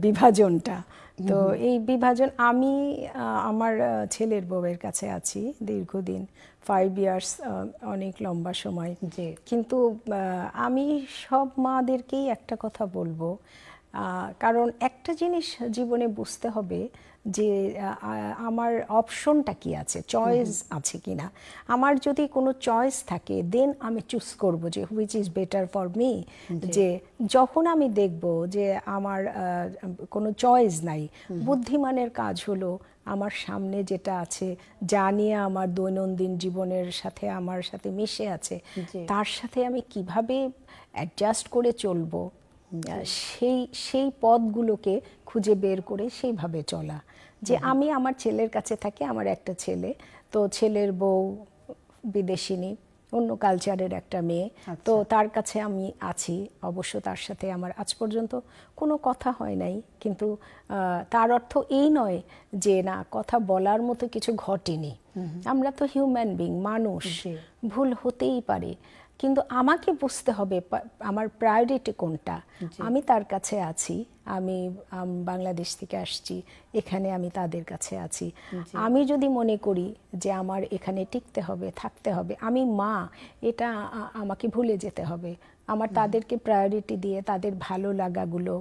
বিভাজনটা তো এই বিভাজন আমি আমার ছেলের বউয়ের কাছে আছি দীর্ঘদিন ফাইভ ইয়ার্স অনেক লম্বা সময় যে কিন্তু আমি সব মাদেরকেই একটা কথা বলবো কারণ একটা জিনিস জীবনে বুঝতে হবে যে আমার অপশনটা কি আছে চয়েস আছে কি না আমার যদি কোনো চয়েস থাকে দেন আমি চুজ করব যে which is better for me যে যখন আমি দেখব যে আমার কোনো চয়েস নাই বুদ্ধিমানের কাজ হলো আমার সামনে যেটা আছে যা নিয়ে আমার দৈনন্দিন জীবনের সাথে আমার সাথে মিশে আছে তার সাথে আমি কিভাবে অ্যাডজাস্ট করে চলবো সেই সেই পদগুলোকে খুঁজে বের করে সেইভাবে চলা যে আমি আমার ছেলের কাছে থাকি আমার একটা ছেলে তো ছেলের বউ বিদেশিনী অন্য কালচারের একটা মেয়ে তো আচ্ছা। তার কাছে আমি আছি অবশ্য তার সাথে আমার আজ পর্যন্ত কোনো কথা হয় নাই কিন্তু তার অর্থ এই নয় যে না কথা বলার মতো কিছু ঘটেনি আমরা তো হিউম্যান বিং মানুষ ভুল হতেই পারে কিন্তু আমাকে বুঝতে হবে আমার প্রায়োরিটি কোনটা আমি তার কাছে আছি আমি বাংলাদেশ থেকে আসছি এখানে আমি তাদের কাছে আছি আমি যদি মনে করি যে আমার এখানে টিকতে হবে থাকতে হবে আমি মা এটা আমাকে ভুলে যেতে হবে আমার তাদেরকে প্রায়োরিটি দিয়ে তাদের ভালো লাগাগুলো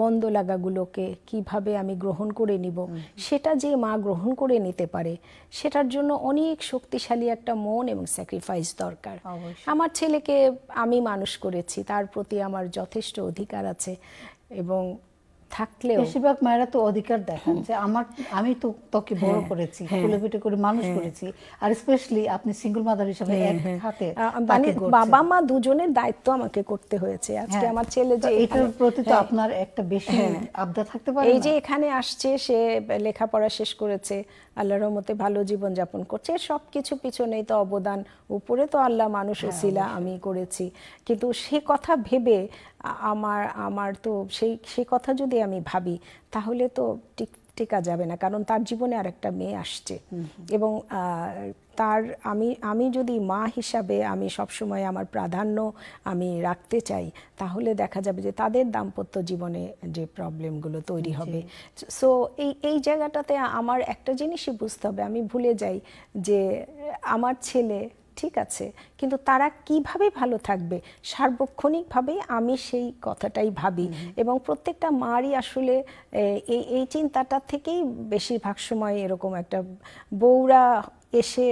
মন্দ লাগাগুলোকে কিভাবে আমি গ্রহণ করে নিব সেটা যে মা গ্রহণ করে নিতে পারে সেটার জন্য অনেক শক্তিশালী একটা মন এবং স্যাক্রিফাইস দরকার আমার ছেলেকে আমি মানুষ করেছি তার প্রতি আমার যথেষ্ট অধিকার আছে এবং থাকলে বেশিরভাগ মায়েরা তো অধিকার দেখান যে আমার আমি তো তোকে বড় হ্যাঁ, করেছি কোলেপিটে হ্যাঁ, করে মানুষ হ্যাঁ। করেছি আর স্পেশালি আপনি সিঙ্গেল মাদার হিসেবে এক হাতে মানে বাবা মা দুজনের দায়িত্ব আমাকে করতে হয়েছে আজকে আমার ছেলে যে এটার প্রতি তো আপনার একটা বেশি আবদা থাকতে পারে এই যে এখানে আসছে সে লেখাপড়া শেষ করেছে আল্লাহ রহমতে ভালো জীবন যাপন করছে সব কিছু পিছনেই তো অবদান উপরে তো আল্লাহ মানুষ উসিলা হ্যাঁ, আমি করেছি কিন্তু সে কথা ভেবে আমার আমার তো সেই সে কথা যদি আমি ভাবি তাহলে তো ঠিক টেকা যাবে না কারণ তার জীবনে আর একটা মেয়ে আসছে এবং তার আমি আমি যদি মা হিসাবে আমি সবসময় আমার প্রাধান্য আমি রাখতে চাই তাহলে দেখা যাবে যে তাদের দাম্পত্য জীবনে যে প্রবলেমগুলো তৈরি হবে সো এই এই জায়গাটাতে আমার একটা জিনিসই বুঝতে হবে আমি ভুলে যাই যে আমার ছেলে ঠিক আছে কিন্তু তারা কিভাবে ভালো থাকবে সার্বক্ষণিকভাবে আমি সেই কথাটাই ভাবি এবং প্রত্যেকটা মারই আসলে এই এই চিন্তাটা থেকেই বেশিরভাগ সময় এরকম একটা বউরা এসে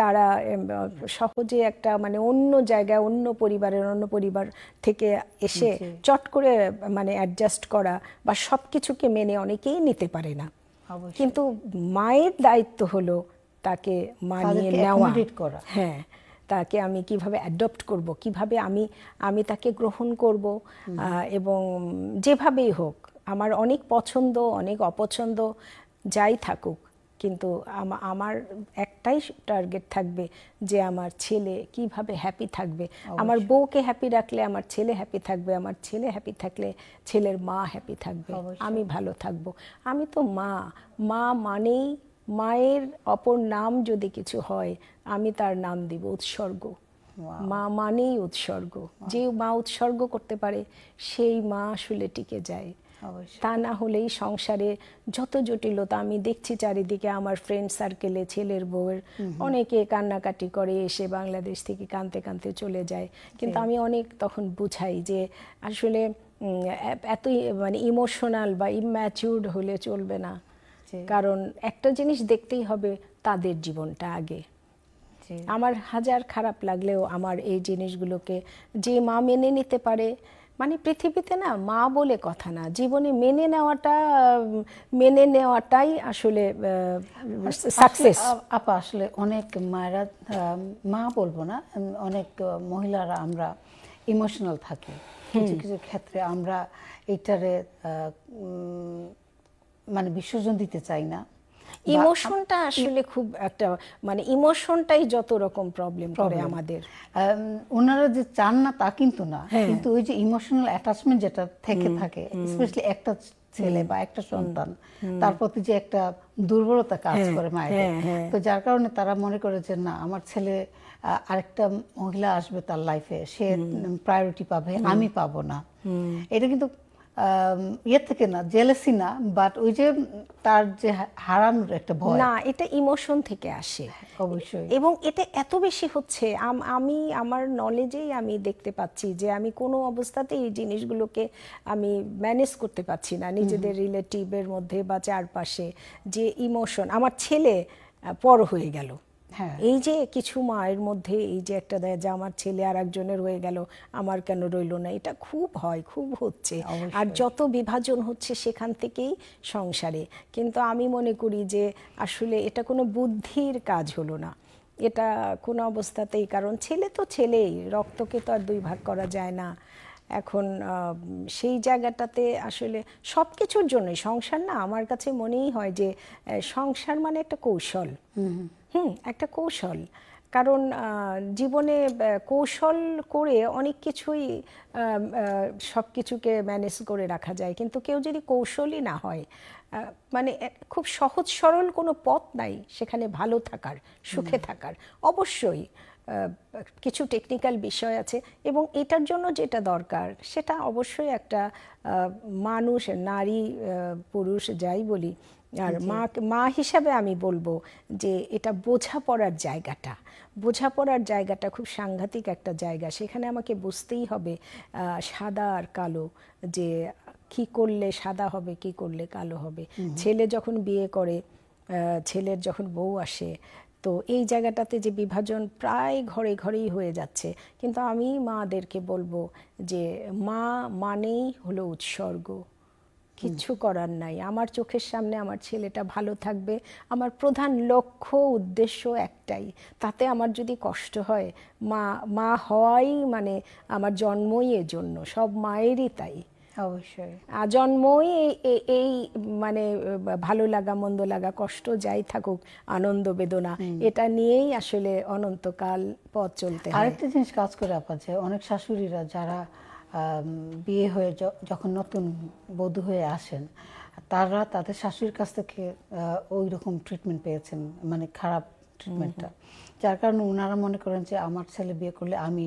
তারা সহজে একটা মানে অন্য জায়গায় অন্য পরিবারের অন্য পরিবার থেকে এসে চট করে মানে অ্যাডজাস্ট করা বা সব কিছুকে মেনে অনেকেই নিতে পারে না কিন্তু মায়ের দায়িত্ব হলো তাকে মানিয়ে নেওয়া হ্যাঁ তাকে আমি কিভাবে অ্যাডপ্ট করব কিভাবে আমি আমি তাকে গ্রহণ করব এবং যেভাবেই হোক আমার অনেক পছন্দ অনেক অপছন্দ যাই থাকুক কিন্তু আমার একটাই টার্গেট থাকবে যে আমার ছেলে কিভাবে হ্যাপি থাকবে আমার বউকে হ্যাপি রাখলে আমার ছেলে হ্যাপি থাকবে আমার ছেলে হ্যাপি থাকলে ছেলের মা হ্যাপি থাকবে আমি ভালো থাকব আমি তো মা মা মানেই মায়ের অপর নাম যদি কিছু হয় আমি তার নাম দিব উৎসর্গ মা মানেই উৎসর্গ যে মা উৎসর্গ করতে পারে সেই মা আসলে টিকে যায় তা না হলেই সংসারে যত জটিলতা আমি দেখছি চারিদিকে আমার ফ্রেন্ড সার্কেলে ছেলের বউয়ের অনেকে কান্নাকাটি করে এসে বাংলাদেশ থেকে কানতে কানতে চলে যায় কিন্তু আমি অনেক তখন বুঝাই যে আসলে এতই মানে ইমোশনাল বা ইম্যাচিউর্ড হলে চলবে না কারণ একটা জিনিস দেখতেই হবে তাদের জীবনটা আগে আমার হাজার খারাপ লাগলেও আমার এই জিনিসগুলোকে যে মা মেনে নিতে পারে মানে পৃথিবীতে না মা বলে কথা না জীবনে মেনে নেওয়াটা মেনে নেওয়াটাই আসলে সাকসেস আপা আসলে অনেক মায়েরা মা বলবো না অনেক মহিলারা আমরা ইমোশনাল থাকি কিছু কিছু ক্ষেত্রে আমরা এইটারে মানে বিসর্জন দিতে চাই না ইমোশনটা আসলে খুব একটা মানে ইমোশনটাই যত রকম প্রবলেম করে আমাদের ওনারা যে চান না তা কিন্তু না হ্যাঁ। কিন্তু ওই যে ইমোশনাল অ্যাটাচমেন্ট যেটা থেকে থাকে স্পেশালি একটা ছেলে বা একটা সন্তান তার প্রতি যে একটা দুর্বলতা কাজ হ্যাঁ, করে মায়ের হ্যাঁ, তো যার কারণে তারা মনে করে যে না আমার ছেলে আরেকটা মহিলা আসবে তার লাইফে সে প্রায়োরিটি পাবে আমি পাবো না এটা কিন্তু ইয়ে থেকে না জেলেসি না বাট ওই যে তার যে হারানোর একটা ভয় না এটা ইমোশন থেকে আসে হ্যাঁ, অবশ্যই এবং এটা এত বেশি হচ্ছে আমি আমার নলেজেই আমি দেখতে পাচ্ছি যে আমি কোনো অবস্থাতেই এই জিনিসগুলোকে আমি ম্যানেজ করতে পারছি না নিজেদের রিলেটিভের মধ্যে বা চারপাশে যে ইমোশন আমার ছেলে পর হয়ে গেল হ্যাঁ। এই যে কিছু মায়ের মধ্যে এই যে একটা দেয় যে আমার ছেলে আর একজনের হয়ে গেল আমার কেন রইল না এটা খুব হয় খুব হচ্ছে আর যত বিভাজন হচ্ছে সেখান থেকেই সংসারে কিন্তু আমি মনে করি যে আসলে এটা কোনো বুদ্ধির কাজ হলো না এটা কোনো অবস্থাতেই কারণ ছেলে তো ছেলেই রক্তকে তো আর দুই ভাগ করা যায় না এখন সেই জায়গাটাতে আসলে সব কিছুর জন্যই সংসার না আমার কাছে মনেই হয় যে সংসার মানে একটা কৌশল হুম একটা কৌশল কারণ জীবনে কৌশল করে অনেক কিছুই সব কিছুকে ম্যানেজ করে রাখা যায় কিন্তু কেউ যদি কৌশলই না হয় মানে খুব সহজ সরল কোনো পথ নাই সেখানে ভালো থাকার সুখে থাকার অবশ্যই কিছু টেকনিক্যাল বিষয় আছে এবং এটার জন্য যেটা দরকার সেটা অবশ্যই একটা মানুষ নারী পুরুষ যাই বলি আর মা মা হিসাবে আমি বলবো যে এটা বোঝাপড়ার জায়গাটা বোঝাপড়ার জায়গাটা খুব সাংঘাতিক একটা জায়গা সেখানে আমাকে বুঝতেই হবে সাদা আর কালো যে কি করলে সাদা হবে কি করলে কালো হবে ছেলে যখন বিয়ে করে ছেলের যখন বউ আসে তো এই জায়গাটাতে যে বিভাজন প্রায় ঘরে ঘরেই হয়ে যাচ্ছে কিন্তু আমি মাদেরকে বলবো যে মা মানেই হলো উৎসর্গ কিছু করার নাই আমার চোখের সামনে আমার ছেলেটা ভালো থাকবে আমার প্রধান লক্ষ্য উদ্দেশ্য একটাই তাতে আমার যদি কষ্ট হয় মা মা হওয়াই মানে আমার জন্মই এজন্য সব মায়েরই তাই অবশ্যই জন্মই এই এই মানে ভালো লাগা মন্দ লাগা কষ্ট যাই থাকুক আনন্দ বেদনা এটা নিয়েই আসলে অনন্তকাল পথ চলতে আরেকটা জিনিস কাজ করে আপাতে অনেক শাশুড়িরা যারা বিয়ে হয়ে যখন নতুন বধূ হয়ে আসেন তারা তাদের শাশুড়ির কাছ থেকে ওই রকম ট্রিটমেন্ট পেয়েছেন মানে খারাপ ট্রিটমেন্টটা যার কারণে ওনারা মনে করেন যে আমার ছেলে বিয়ে করলে আমি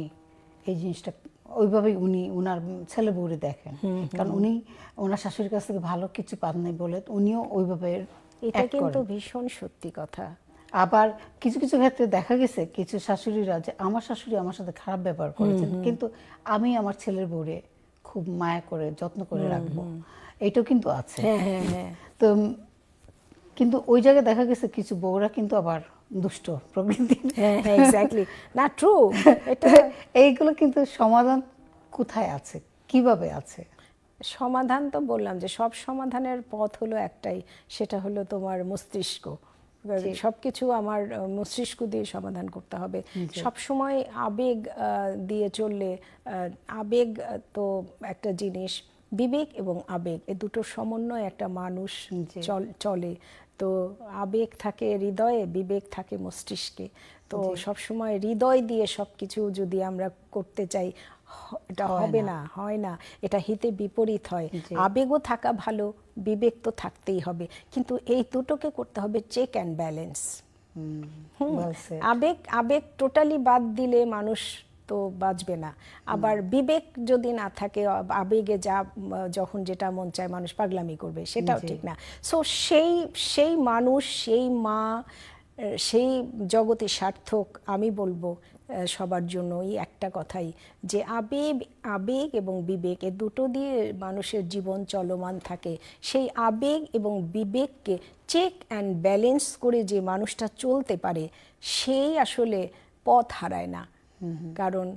এই জিনিসটা ওইভাবেই উনি ওনার ছেলে বউরে দেখেন কারণ উনি ওনার শাশুড়ির কাছ থেকে ভালো কিছু পান নাই বলে উনিও ওইভাবে এটা কিন্তু ভীষণ সত্যি কথা আবার কিছু কিছু ক্ষেত্রে দেখা গেছে কিছু শাশুড়িরা যে আমার শাশুড়ি আমার সাথে খারাপ ব্যবহার করেছেন কিন্তু আমি আমার ছেলের বউরে খুব মায়া করে যত্ন করে রাখবো এটাও কিন্তু আছে হ্যাঁ, হ্যাঁ, হ্যাঁ। তো কিন্তু ওই জায়গায় দেখা গেছে কিছু বউরা কিন্তু আবার দুষ্ট প্রকৃতির এক্স্যাক্টলি হ্যাঁ, না ট্রু এটা এইগুলো কিন্তু সমাধান কোথায় আছে কিভাবে আছে সমাধান তো বললাম যে সব সমাধানের পথ হলো একটাই সেটা হলো তোমার মস্তিষ্ক সব কিছু আমার মস্তিষ্ক দিয়ে সমাধান করতে হবে সব সময় আবেগ দিয়ে চললে আবেগ তো একটা জিনিস বিবেক এবং আবেগ এ দুটোর সমন্বয় একটা মানুষ চলে তো আবেগ থাকে হৃদয়ে বিবেক থাকে মস্তিষ্কে তো সবসময় হৃদয় দিয়ে সব কিছু যদি আমরা করতে চাই এটা হবে না হয় না এটা হিতে বিপরীত হয় আবেগও থাকা ভালো বিবেক তো থাকতেই হবে কিন্তু এই দুটোকে করতে হবে চেক অ্যান্ড ব্যালেন্স আবেগ আবেগ টোটালি বাদ দিলে মানুষ তো বাঁচবে না আবার বিবেক যদি না থাকে আবেগে যা যখন যেটা মন চায় মানুষ পাগলামি করবে সেটাও ঠিক না সো সেই সেই মানুষ সেই মা সেই জগতে সার্থক আমি বলবো সবার জন্য এই একটা কথাই যে আবেগ আবেগ এবং বিবেক এ দুটো দিয়ে মানুষের জীবন চলমান থাকে সেই আবেগ এবং বিবেককে চেক অ্যান্ড ব্যালেন্স করে যে মানুষটা চলতে পারে সেই আসলে পথ হারায় না কারণ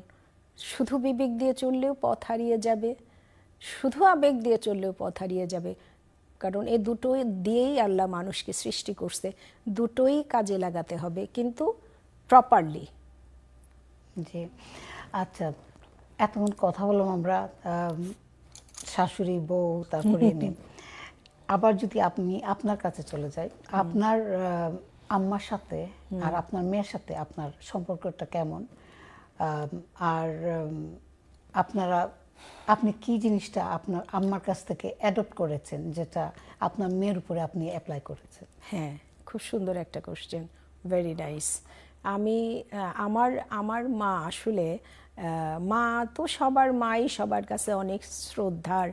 শুধু বিবেক দিয়ে চললেও পথ হারিয়ে যাবে শুধু আবেগ দিয়ে চললেও পথ হারিয়ে যাবে কারণ এ দুটোই দিয়েই আল্লাহ মানুষকে সৃষ্টি করছে দুটোই কাজে লাগাতে হবে কিন্তু প্রপারলি জি আচ্ছা এতক্ষণ কথা বললাম আমরা শাশুড়ি বউ তারপরে আবার যদি আপনি আপনার কাছে চলে যাই আপনার আম্মার সাথে আর আপনার মেয়ের সাথে আপনার সম্পর্কটা কেমন আর আপনারা আপনি কি জিনিসটা আপনার আম্মার কাছ থেকে অ্যাডপ্ট করেছেন যেটা আপনার মেয়ের উপরে আপনি অ্যাপ্লাই করেছেন হ্যাঁ খুব সুন্দর একটা কোশ্চেন ভেরি নাইস আমি আমার আমার মা আসলে মা তো সবার মাই সবার কাছে অনেক শ্রদ্ধার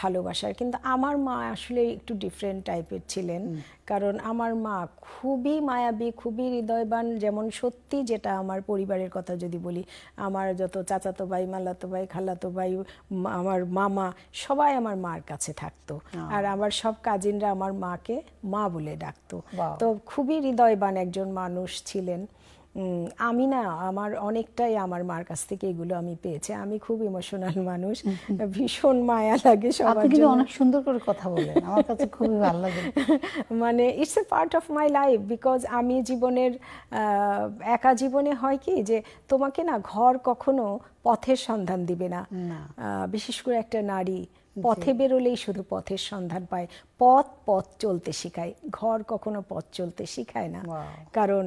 ভালোবাসার কিন্তু আমার মা আসলে একটু ডিফারেন্ট টাইপের ছিলেন কারণ আমার মা খুবই মায়াবী খুবই হৃদয়বান যেমন সত্যি যেটা আমার পরিবারের কথা যদি বলি আমার যত চাচাতো ভাই মালাতো ভাই খালাতো ভাই আমার মামা সবাই আমার মার কাছে থাকতো আর আমার সব কাজিনরা আমার মাকে মা বলে ডাকতো তো খুবই হৃদয়বান একজন মানুষ ছিলেন আমি না আমার অনেকটাই আমার মার কাছ থেকে এগুলো আমি পেয়েছি আমি খুব ইমোশনাল মানুষ ভীষণ মায়া লাগে সবার জন্য অনেক সুন্দর করে কথা বলেন আমার কাছে খুবই ভালো লাগে মানে it's a part of my life because আমি জীবনের একা জীবনে হয় কি যে তোমাকে না ঘর কখনো পথের সন্ধান দিবে না বিশেষ করে একটা নারী পথে বেরোলেই শুধু পথের সন্ধান পায় পথ পথ চলতে শিখায় ঘর কখনো পথ চলতে শিখায় না কারণ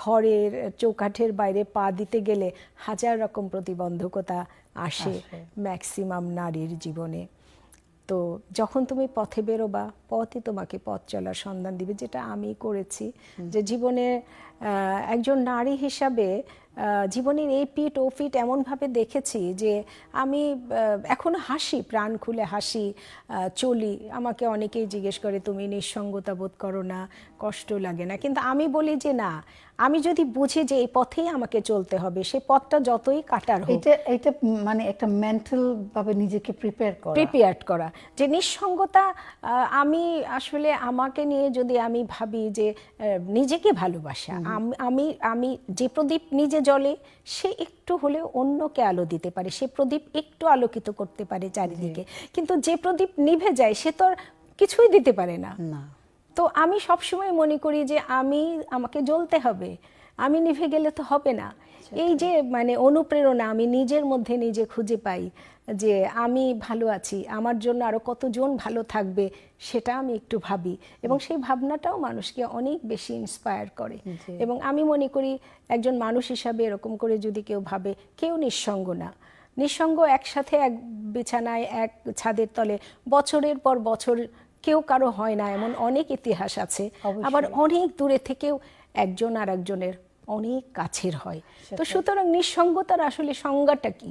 ঘরের চৌকাঠের বাইরে পা দিতে গেলে হাজার রকম প্রতিবন্ধকতা আসে ম্যাক্সিমাম নারীর জীবনে তো যখন তুমি পথে বেরোবা পথই তোমাকে পথ চলার সন্ধান দিবে যেটা আমি করেছি যে জীবনে একজন নারী হিসাবে জীবনের এই পিট ও ফিট এমনভাবে দেখেছি যে আমি এখন হাসি প্রাণ খুলে হাসি চলি আমাকে অনেকেই জিজ্ঞেস করে তুমি নিঃসঙ্গতা বোধ করো না কষ্ট লাগে না কিন্তু আমি বলি যে না আমি যদি বুঝি যে এই পথেই আমাকে চলতে হবে সে পথটা যতই কাটার হোক এটা এটা মানে একটা মেন্টাল ভাবে নিজেকে প্রিপেয়ার করা প্রিপেয়ার করা যে নিঃসঙ্গতা আমি আসলে আমাকে নিয়ে যদি আমি ভাবি যে নিজেকে ভালোবাসা আমি আমি যে প্রদীপ নিজে জ্বলে সে একটু হলেও অন্যকে আলো দিতে পারে সে প্রদীপ একটু আলোকিত করতে পারে চারিদিকে কিন্তু যে প্রদীপ নিভে যায় সে তো কিছুই দিতে পারে না না তো আমি সবসময় মনে করি যে আমি আমাকে জ্বলতে হবে আমি নিভে গেলে তো হবে না এই যে মানে অনুপ্রেরণা আমি নিজের মধ্যে নিজে খুঁজে পাই যে আমি ভালো আছি আমার জন্য আরও কতজন ভালো থাকবে সেটা আমি একটু ভাবি এবং সেই ভাবনাটাও মানুষকে অনেক বেশি ইন্সপায়ার করে এবং আমি মনে করি একজন মানুষ হিসাবে এরকম করে যদি কেউ ভাবে কেউ নিঃসঙ্গ না নিঃসঙ্গ একসাথে এক বিছানায় এক ছাদের তলে বছরের পর বছর কেউ কারো হয় না এমন অনেক ইতিহাস আছে আবার অনেক দূরে থেকেও একজন আর একজনের অনেক কাছের হয় তো সুতরাং নিঃসঙ্গতার আসলে সংজ্ঞাটা কি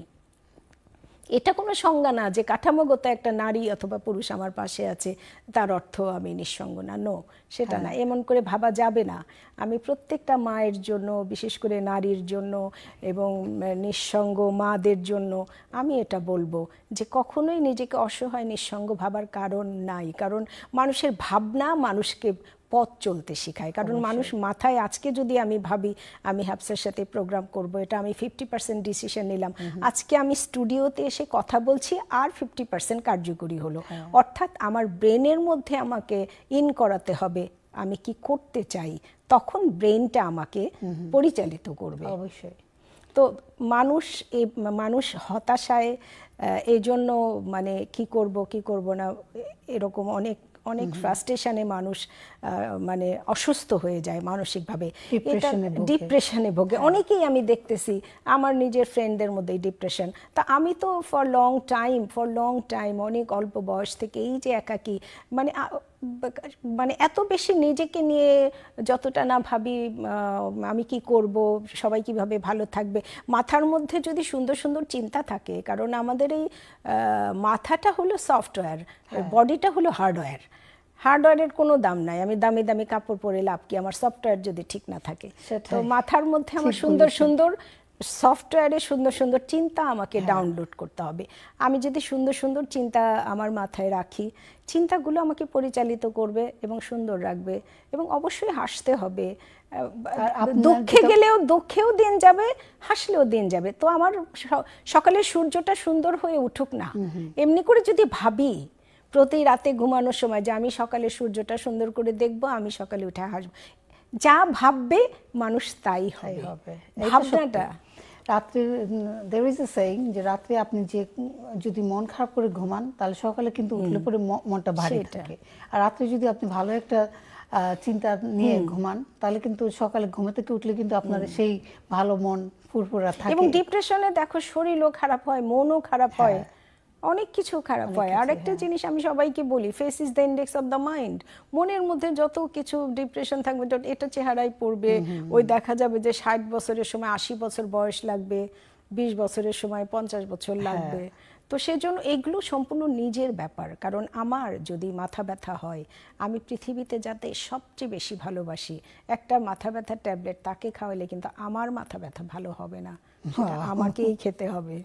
এটা কোনো সংজ্ঞা না যে কাঠামোগত একটা নারী অথবা পুরুষ আমার পাশে আছে তার অর্থ আমি নিঃসঙ্গ না নো সেটা হ্যাঁ। না এমন করে ভাবা যাবে না আমি প্রত্যেকটা মায়ের জন্য বিশেষ করে নারীর জন্য এবং নিঃসঙ্গ মাদের জন্য আমি এটা বলবো যে কখনোই নিজেকে অসহায় নিঃসঙ্গ ভাবার কারণ নাই কারণ মানুষের ভাবনা মানুষকে পথ চলতে শেখায় কারণ মানুষ মাথায় আজকে যদি আমি ভাবি আমি হ্যাপসের সাথে প্রোগ্রাম করব এটা আমি ফিফটি পার্সেন্ট ডিসিশন নিলাম আজকে আমি স্টুডিওতে এসে কথা বলছি আর ফিফটি পার্সেন্ট কার্যকরী হলো হ্যাঁ। অর্থাৎ আমার ব্রেনের মধ্যে আমাকে ইন করাতে হবে আমি কি করতে চাই তখন ব্রেনটা আমাকে পরিচালিত করবে অবশ্যই তো মানুষ মানুষ হতাশায় এই জন্য মানে কি করব কি করব না এরকম অনেক অনেক ফ্রাস্ট্রেশনে মানুষ মানে অসুস্থ হয়ে যায় মানসিকভাবে ডিপ্রেশনে ভোগে হ্যাঁ। অনেকেই আমি দেখতেছি আমার নিজের ফ্রেন্ডদের মধ্যেই ডিপ্রেশন তা আমি তো for long time for long time অনেক অল্প বয়স থেকে এই যে একাকি মানে মানে এত বেশি নিজেকে নিয়ে যতটা না ভাবি আমি কি করব সবাই কিভাবে ভালো থাকবে মাথার মধ্যে যদি সুন্দর সুন্দর চিন্তা থাকে কারণ আমাদের এই মাথাটা হলো সফটওয়্যার হ্যাঁ। বডিটা হলো হার্ডওয়্যার হার্ডওয়্যারের কোনো দাম নাই আমি দামি দামি কাপড় পরে লাভ কি আমার সফটওয়্যার যদি ঠিক না থাকে তো মাথার মধ্যে আমার সুন্দর সুন্দর সফটওয়্যারে সুন্দর সুন্দর চিন্তা আমাকে ডাউনলোড হ্যাঁ। করতে হবে আমি যদি সুন্দর সুন্দর চিন্তা আমার মাথায় রাখি চিন্তাগুলো আমাকে পরিচালিত করবে এবং সুন্দর রাখবে এবং অবশ্যই হাসতে হবে দুঃখে গেলেও দুঃখেও দিন যাবে হাসলেও দিন যাবে তো আমার সকালের সূর্যটা সুন্দর হয়ে উঠুক না এমনি করে যদি ভাবি প্রতি রাতে ঘুমানোর সময় যে আমি সকালে সূর্যটা সুন্দর করে দেখব আমি সকালে উঠে হাসবো যা ভাববে মানুষ তাই হয় হবে ভাবনাটা রাত্রি দেয়ার ইজ এ সেইং যে রাত্রে আপনি যে যদি মন খারাপ করে ঘুমান তাহলে সকালে কিন্তু উঠলে পরে মনটা ভারী থাকে আর রাত্রে যদি আপনি ভালো একটা চিন্তা নিয়ে ঘুমান তাহলে কিন্তু সকালে ঘুমে থেকে উঠলে কিন্তু আপনার সেই ভালো মন ফুরফুরা থাকে এবং ডিপ্রেশনে দেখো শরীরও খারাপ হয় মনও খারাপ হ্যাঁ। হয় অনেক কিছু খারাপ হয় আর একটা হ্যাঁ। জিনিস আমি সবাইকে বলি face is the index of the mind মনের মধ্যে যত কিছু ডিপ্রেশন থাকবে এটা চেহারাই পড়বে ওই দেখা যাবে যে ষাট বছরের সময় আশি বছর বয়স লাগবে বিশ বছরের সময় পঞ্চাশ বছর হ্যাঁ। লাগবে তো সেজন্য এগুলো সম্পূর্ণ নিজের ব্যাপার কারণ আমার যদি মাথা ব্যথা হয় আমি পৃথিবীতে যাতে সবচেয়ে বেশি ভালোবাসি একটা মাথা ব্যথার ট্যাবলেট তাকে খাওয়ালে কিন্তু আমার মাথা ব্যথা ভালো হবে না হ্যাঁ। আমাকেই খেতে হবে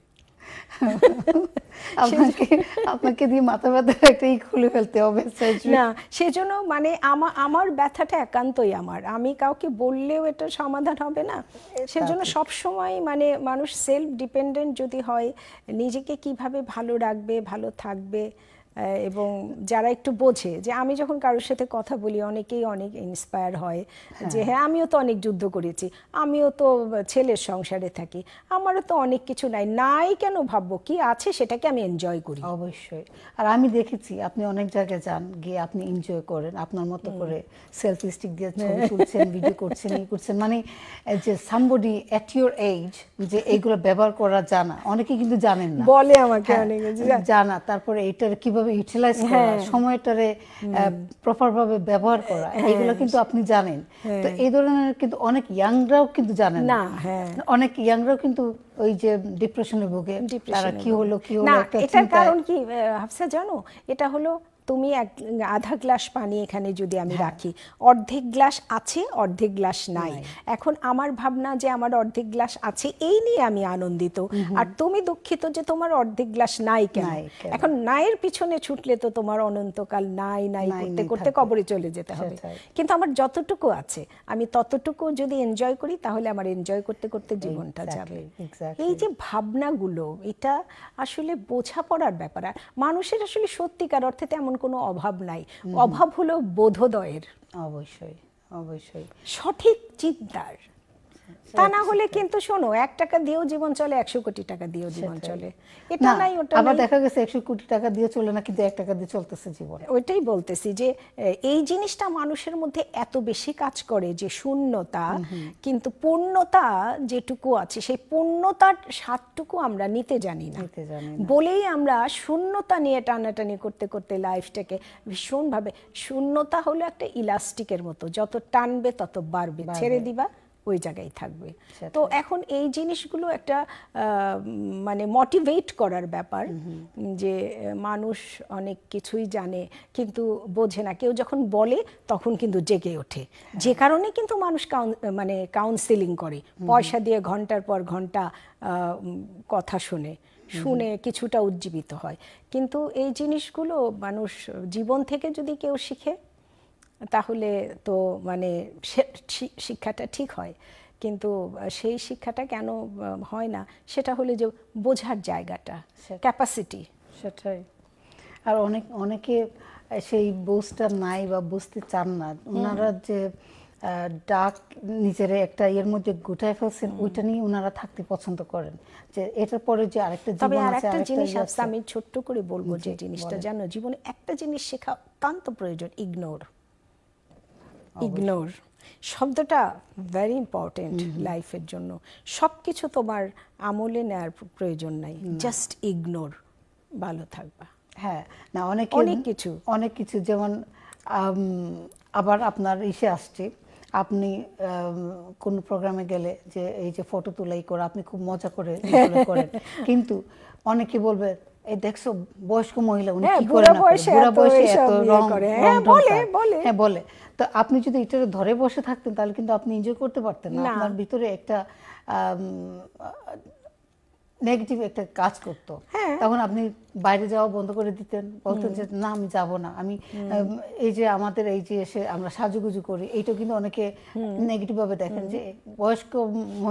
আপনাকে আপনাকে দিয়ে মাথা ব্যথা একটাই খুলে ফেলতে হবে না সেজন্য মানে আমার আমার ব্যথাটা একান্তই আমার আমি কাউকে বললেও এটা সমাধান হবে না সেজন্য সব সময় মানে মানুষ সেলফ ডিপেন্ডেন্ট যদি হয় নিজেকে কিভাবে ভালো রাখবে ভালো থাকবে এবং যারা একটু বোঝে যে আমি যখন কারোর সাথে কথা বলি অনেকেই অনেক ইন্সপায়ার হয় হ্যাঁ। যে হ্যাঁ আমিও তো অনেক যুদ্ধ করেছি আমিও তো ছেলের সংসারে থাকি আমারও তো অনেক কিছু নাই নাই কেন ভাববো কি আছে সেটাকে আমি এনজয় করি অবশ্যই আর আমি দেখেছি আপনি অনেক জায়গায় যান গিয়ে আপনি এনজয় করেন আপনার মতো করে সেলফি স্টিক দিয়ে ছবি তুলছেন ভিডিও করছেন ই করছেন মানে যে সামবডি এট ইউর এজ যে এইগুলো ব্যবহার করা জানা অনেকে কিন্তু জানেন না বলে আমাকে হ্যাঁ, অনেকে জানা তারপরে এটার কিভাবে ভাবে ইউটিলাইজ করা হ্যাঁ। সময়টারে প্রপার ভাবে ব্যবহার করা হ্যাঁ। এগুলো কিন্তু আপনি জানেন হ্যাঁ। তো এই ধরনের কিন্তু অনেক ইয়াংরাও কিন্তু জানেন না অনেক ইয়াংরাও কিন্তু ওই যে ডিপ্রেশনে ভোগে তারা কি হলো কি হলো এটার কারণ কি হাফসা জানো এটা হলো তুমি এক আধা গ্লাস পানি এখানে যদি আমি হ্যাঁ। রাখি অর্ধেক গ্লাস আছে অর্ধেক গ্লাস নাই এখন আমার ভাবনা যে আমার অর্ধেক গ্লাস আছে এই নিয়ে আমি আনন্দিত আর তুমি দুঃখিত যে তোমার অর্ধেক গ্লাস নাই কেন এখন নায়ের পিছনে ছুটলে তো তোমার অনন্তকাল নাই নাই করতে করতে কবরে চলে যেতে হবে কিন্তু আমার যতটুকু আছে আমি ততটুকু যদি এনজয় করি তাহলে আমার এনজয় করতে করতে জীবনটা যাবে এই যে ভাবনাগুলো এটা আসলে বোঝাপড়ার ব্যাপার মানুষের আসলে সত্যিকার অর্থে তেমন কোনো অভাব নাই অভাব হলো বোধোদয়ের অবশ্যই অবশ্যই সঠিক চিন্তার তা না হলে কিন্তু শোনো এক টাকা দিয়েও জীবন চলে একশো কোটি টাকা দিয়েও জীবন চলে এটা নাই ওটা আবার দেখা গেছে একশো কোটি টাকা দিয়ে চলে না কিন্তু এক টাকা দিয়ে চলতেছে জীবন ওইটাই বলতেছি যে এই জিনিসটা মানুষের মধ্যে এত বেশি কাজ করে যে শূন্যতা কিন্তু পূর্ণতা যেটুকু আছে সেই পূর্ণতার স্বাদটুকু আমরা নিতে জানি না বলেই আমরা শূন্যতা নিয়ে টানাটানি করতে করতে লাইফটাকে ভীষণভাবে শূন্যতা হলো একটা ইলাস্টিকের মতো যত টানবে তত বাড়বে ছেড়ে দিবা ওই জায়গায় থাকবে তো এখন এই জিনিসগুলো একটা মানে মোটিভেট করার ব্যাপার যে মানুষ অনেক কিছুই জানে কিন্তু বোঝে না কেউ যখন বলে তখন কিন্তু জেগে ওঠে হ্যাঁ। যে কারণে কিন্তু মানুষ মানে কাউন্সেলিং করে পয়সা দিয়ে ঘন্টার পর ঘন্টা কথা শোনে শুনে কিছুটা উজ্জীবিত হয় কিন্তু এই জিনিসগুলো মানুষ জীবন থেকে যদি কেউ শিখে তাহলে তো মানে শিক্ষাটা ঠিক হয় কিন্তু সেই শিক্ষাটা কেন হয় না সেটা হলে যে বোঝার জায়গাটা ক্যাপাসিটি সেটাই আর অনেক অনেকে সেই বোঝটা নাই বা বুঝতে চান না ওনারা যে ডাক নিজের একটা এর মধ্যে গুটায় ফেলছেন ওইটা নিয়ে ওনারা থাকতে পছন্দ করেন যে এটার পরে যে আরেকটা জীবন আরেকটা জিনিস ইয়ে আছে আমি ছোট্ট করে বলবো যে জিনিসটা জানো জীবনে একটা জিনিস শেখা অত্যন্ত প্রয়োজন ইগনোর ইগনোর শব্দটা ভেরি ইম্পর্টেন্ট লাইফের জন্য সব কিছু তোমার আমলে নেওয়ার প্রয়োজন নাই জাস্ট ইগনোর ভালো থাকবা হ্যাঁ না অনেক অনেক কিছু অনেক কিছু যেমন আবার আপনার ইসে আসছে আপনি কোন প্রোগ্রামে গেলে যে এই যে ফটো তোলাই করে আপনি খুব মজা করে করেন কিন্তু অনেকে বলবে এই দেখছো বয়স্ক মহিলা উনি হ্যাঁ, কি করে না বয়সে এত ইয়ে রং করে হ্যাঁ বলে বলে হ্যাঁ বলে তো আপনি যদি এটা ধরে বসে থাকতেন তাহলে কিন্তু আপনি এনজয় করতে পারতেন না আপনার ভিতরে একটা নেগেটিভ একটা কাজ করতো হ্যাঁ। তখন আপনি বাইরে যাওয়া বন্ধ করে দিতেন বলতেন যে না আমি যাব না আমি এই যে আমাদের এই যে এসে আমরা সাজুগুজু করি এইটা কিন্তু অনেকে নেগেটিভ ভাবে দেখেন যে বয়স্ক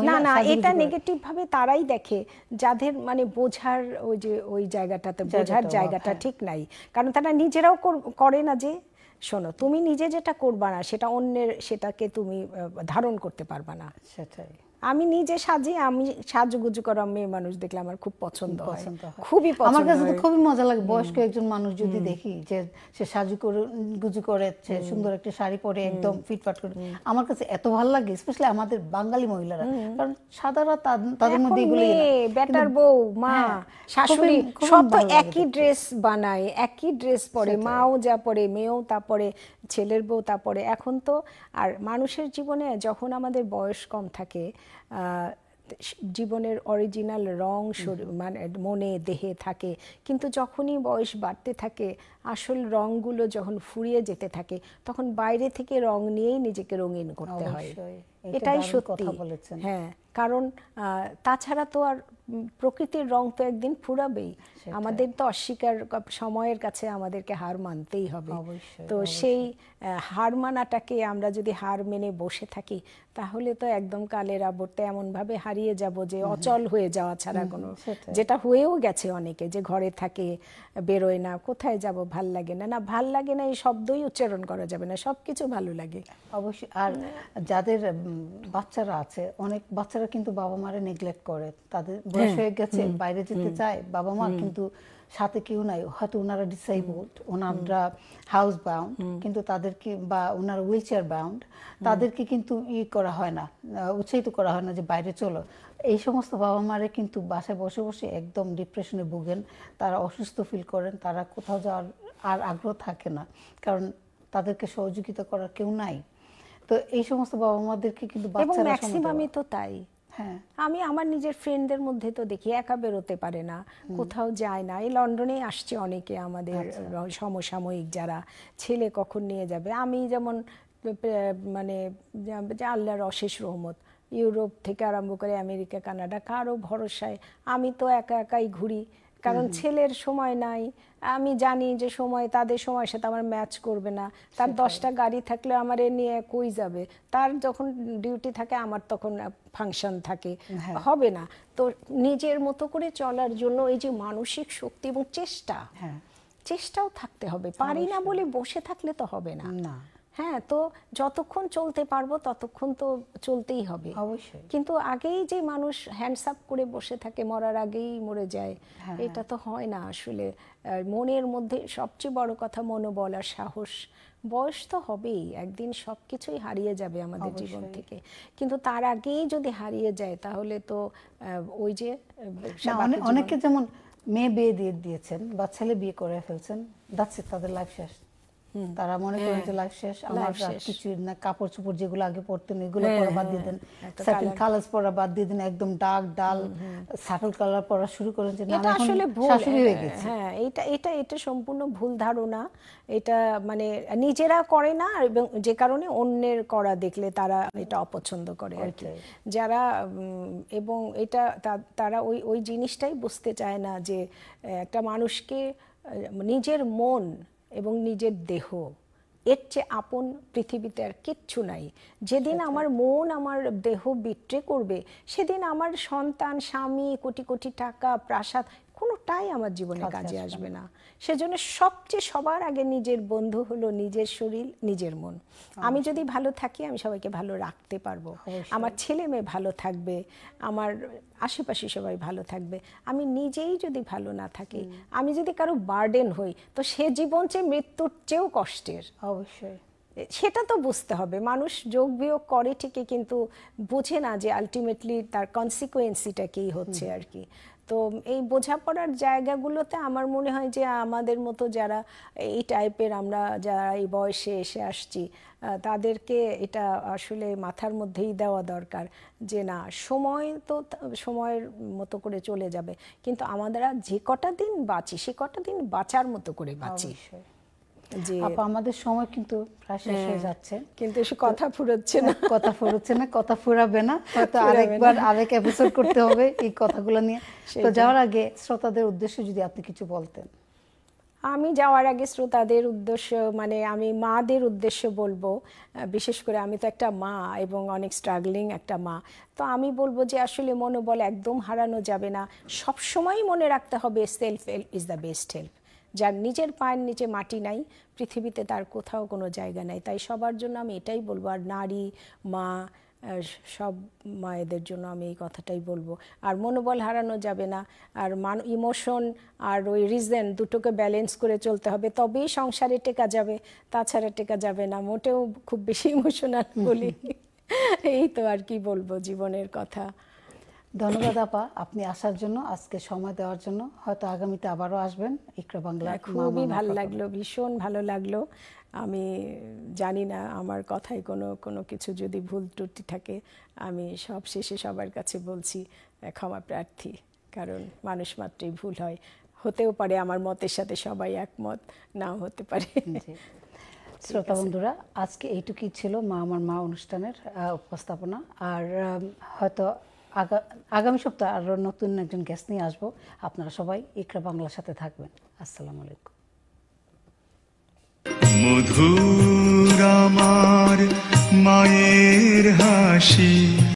না না এটা নেগেটিভ ভাবে তারাই দেখে যাদের মানে বোঝার ওই যে ওই জায়গাটাতে বোঝার জায়গাটা হ্যাঁ। ঠিক নাই কারণ তারা নিজেরাও করে না যে শোনো তুমি নিজে যেটা করবা না সেটা অন্যের সেটাকে তুমি ধারণ করতে পারবা না সেটাই আমি নিজে সাজি আমি সাজুগুজু করা মেয়ে মানুষ দেখলে আমার খুব পছন্দ হয় খুবই পছন্দ আমার কাছে তো খুবই মজা লাগে বয়স্ক একজন মানুষ যদি দেখি যে সে সাজু করে গুজু করে সুন্দর একটা শাড়ি পরে একদম ফিটফাট করে আমার কাছে এত ভালো লাগে স্পেশালি আমাদের বাঙালি মহিলারা কারণ সাদারা তাদের মধ্যে এগুলো বেটার বউ মা হ্যাঁ, শাশুড়ি সব তো একই ড্রেস বানায় একই ড্রেস পরে মাও যা পরে মেয়েও তা পরে ছেলের বউ তারপরে এখন তো আর মানুষের জীবনে যখন আমাদের বয়স কম থাকে জীবনের অরিজিনাল রং মানে মনে দেহে থাকে কিন্তু যখনই বয়স বাড়তে থাকে আসল রঙগুলো যখন ফুরিয়ে যেতে থাকে তখন বাইরে থেকে রং নিয়েই নিজেকে রঙিন করতে হয় এটাই সত্যি হ্যাঁ কারণ তাছাড়া তো আর প্রকৃতির রং তো একদিন ফুরাবেই আমাদের তো অস্বীকার সময়ের কাছে আমাদেরকে হার মানতেই হবে তো সেই হার মানাটাকে আমরা যদি হার মেনে বসে থাকি তাহলে তো একদম কালের আবর্তে ভাবে হারিয়ে যাব যে অচল হয়ে যাওয়া ছাড়া কোনো যেটা হয়েও গেছে অনেকে যে ঘরে থাকে বেরোয় না কোথায় যাব ভাল লাগে না না ভাল লাগে না এই শব্দই উচ্চারণ করা যাবে না সব কিছু ভালো লাগে অবশ্যই আর যাদের বাচ্চারা আছে অনেক বাচ্চারা কিন্তু বাবা মারা নেগলেক্ট করে তাদের হ্যাঁ, বয়স হয়ে গেছে বাইরে যেতে চায় বাবা মা কিন্তু সাথে কেউ নাই হয়তো ওনারা ডিসাইবল ওনারা হাউস বাউন্ড কিন্তু তাদেরকে বা ওনারা হুইল চেয়ার বাউন্ড তাদেরকে কিন্তু ই করা হয় না উৎসাহিত করা হয় না যে বাইরে চলো এই সমস্ত বাবা মারা কিন্তু বাসায় বসে বসে একদম ডিপ্রেশনে ভোগেন তারা অসুস্থ ফিল করেন তারা কোথাও যাওয়ার আর আগ্রহ থাকে না কারণ তাদেরকে সহযোগিতা করার কেউ নাই তো এই সমস্ত বাবা মাদেরকে কিন্তু বাচ্চারা ম্যাক্সিমামই তো তাই হ্যাঁ। আমি আমার নিজের ফ্রেন্ডদের মধ্যে তো দেখি একা বেরোতে পারে না কোথাও যায় না এই লন্ডনে আসছে অনেকে আমাদের আচ্ছা। সমসাময়িক যারা ছেলে কখন নিয়ে যাবে আমি যেমন মানে আল্লাহর অশেষ রহমত ইউরোপ থেকে আরম্ভ করে আমেরিকা কানাডা কারো ভরসায় আমি তো একা একাই ঘুরি কারণ ছেলের সময় নাই আমি জানি যে সময় তাদের সময় সাথে আমার ম্যাচ করবে না তার দশটা গাড়ি থাকলে আমার এ নিয়ে কই যাবে তার যখন ডিউটি থাকে আমার তখন ফাংশন থাকে হ্যাঁ। হবে না তো নিজের মতো করে চলার জন্য এই যে মানসিক শক্তি এবং চেষ্টা হ্যাঁ। চেষ্টাও থাকতে হবে পারি না বলে বসে থাকলে তো হবে না হ্যাঁ তো যতক্ষণ চলতে পারবো ততক্ষণ তো চলতেই হবে অবশ্যই কিন্তু আগেই যে মানুষ হ্যান্ডসাপ করে বসে থাকে মরার আগেই মরে যায় হ্যাঁ। এটা তো হয় না আসলে মনের মধ্যে সবচেয়ে বড় কথা মনোবল আর সাহস বয়স তো হবেই একদিন সব কিছুই হারিয়ে যাবে আমাদের জীবন থেকে কিন্তু তার আগেই যদি হারিয়ে যায় তাহলে তো ওই যে অনেকে যেমন মেয়ে বিয়ে দিয়ে দিয়েছেন বা ছেলে বিয়ে করে ফেলছেন দ্যাটস তাদের লাইফ শেষ তারা মনে করেন হ্যাঁ। যে লাইফ শেষ আমার কিছু না কাপড় চোপড় যেগুলো আগে পরতেন এগুলো হ্যাঁ, পরা হ্যাঁ, বাদ দিয়ে দেন সার্টিন কালার পরা বাদ দিয়ে দেন একদম ডার্ক ডাল সাটল কালার পরা শুরু করেন যে না আসলে ভুল শাশুড়ি হয়ে গেছে হ্যাঁ এটা এটা এটা সম্পূর্ণ ভুল ধারণা এটা মানে নিজেরা করে না এবং যে কারণে অন্যের করা দেখলে তারা এটা অপছন্দ করে আর কি যারা এবং এটা তারা ওই ওই জিনিসটাই বুঝতে চায় না যে একটা মানুষকে নিজের মন এবং নিজের দেহ এর চেয়ে আপন পৃথিবীতে আর কিচ্ছু নাই যেদিন আমার মন আমার দেহ বিট্রে করবে সেদিন আমার সন্তান স্বামী কোটি কোটি টাকা প্রাসাদ কোনোটাই আমার জীবনে কাজে আসবে না সেজন্য সবচেয়ে সবার আগে নিজের বন্ধু হলো নিজের শরীর নিজের মন আমি যদি ভালো থাকি আমি সবাইকে ভালো রাখতে পারবো আমার ছেলে মেয়ে ভালো থাকবে আমার আশেপাশে সবাই ভালো থাকবে আমি নিজেই যদি ভালো না থাকি আমি যদি কারো বার্ডেন হই তো সে জীবন চেয়ে মৃত্যুর চেয়েও কষ্টের অবশ্যই সেটা তো বুঝতে হবে মানুষ যোগ বিয়োগ করে ঠিকই কিন্তু বোঝে না যে আলটিমেটলি তার কনসিকুয়েন্সিটা কী হচ্ছে আর কি তো এই বোঝাপড়ার জায়গাগুলোতে আমার মনে হয় যে আমাদের মতো যারা এই টাইপের আমরা যারা এই বয়সে এসে আসছি তাদেরকে এটা আসলে মাথার মধ্যেই দেওয়া দরকার যে না সময় তো সময়ের মতো করে চলে যাবে কিন্তু আর যে কটা দিন বাঁচি সে কটা দিন বাঁচার মতো করে বাঁচি আপা আমাদের সময় কিন্তু প্রায় শেষ হয়ে হ্যাঁ, যাচ্ছে কিন্তু এসে কথা ফুরাচ্ছে না হ্যাঁ, কথা ফুরাচ্ছে না কথা ফুরাবে না হয়তো আরেকবার আরেক এপিসোড করতে হবে এই কথাগুলো নিয়ে তো যাওয়ার আগে শ্রোতাদের উদ্দেশ্যে যদি আপনি কিছু বলতেন আমি যাওয়ার আগে শ্রোতাদের উদ্দেশ্য মানে আমি মাদের উদ্দেশ্য বলবো বিশেষ করে আমি তো একটা মা এবং অনেক স্ট্রাগলিং একটা মা তো আমি বলবো যে আসলে মনোবল একদম হারানো যাবে না সবসময় মনে রাখতে হবে self help is the best help যার নিজের পায়ের নিচে মাটি নাই পৃথিবীতে তার কোথাও কোনো জায়গা নাই তাই সবার জন্য আমি এটাই বলবো আর নারী মা সব মায়েদের জন্য আমি এই কথাটাই বলবো আর মনোবল হারানো যাবে না আর মান ইমোশন আর ওই রিজন দুটোকে ব্যালেন্স করে চলতে হবে তবেই সংসারে টেকা যাবে তাছাড়া টেকা যাবে না মোটেও খুব বেশি ইমোশনাল বলি এই তো আর কি বলবো জীবনের কথা ধন্যবাদ আপা আপনি আসার জন্য আজকে সময় দেওয়ার জন্য হয়তো আগামীতে আবারও আসবেন ইকরা বাংলা হ্যাঁ, খুবই ভালো লাগলো ভীষণ ভালো লাগলো আমি জানি না আমার কথায় কোনো কোনো কিছু যদি ভুল ত্রুটি থাকে আমি সব শেষে সবার কাছে বলছি ক্ষমা প্রার্থী কারণ মানুষ মাত্রই ভুল হয় হতেও পারে আমার মতের সাথে সবাই একমত নাও হতে পারে শ্রোতা বন্ধুরা আজকে এইটুকুই ছিল মা আমার মা অনুষ্ঠানের উপস্থাপনা আর হয়তো আগামী সপ্তাহে আরও নতুন একজন গ্যাস নিয়ে আসবো আপনারা সবাই ইকরা বাংলার সাথে থাকবেন আসসালামু আলাইকুম মধুর আমার মায়ের হাসি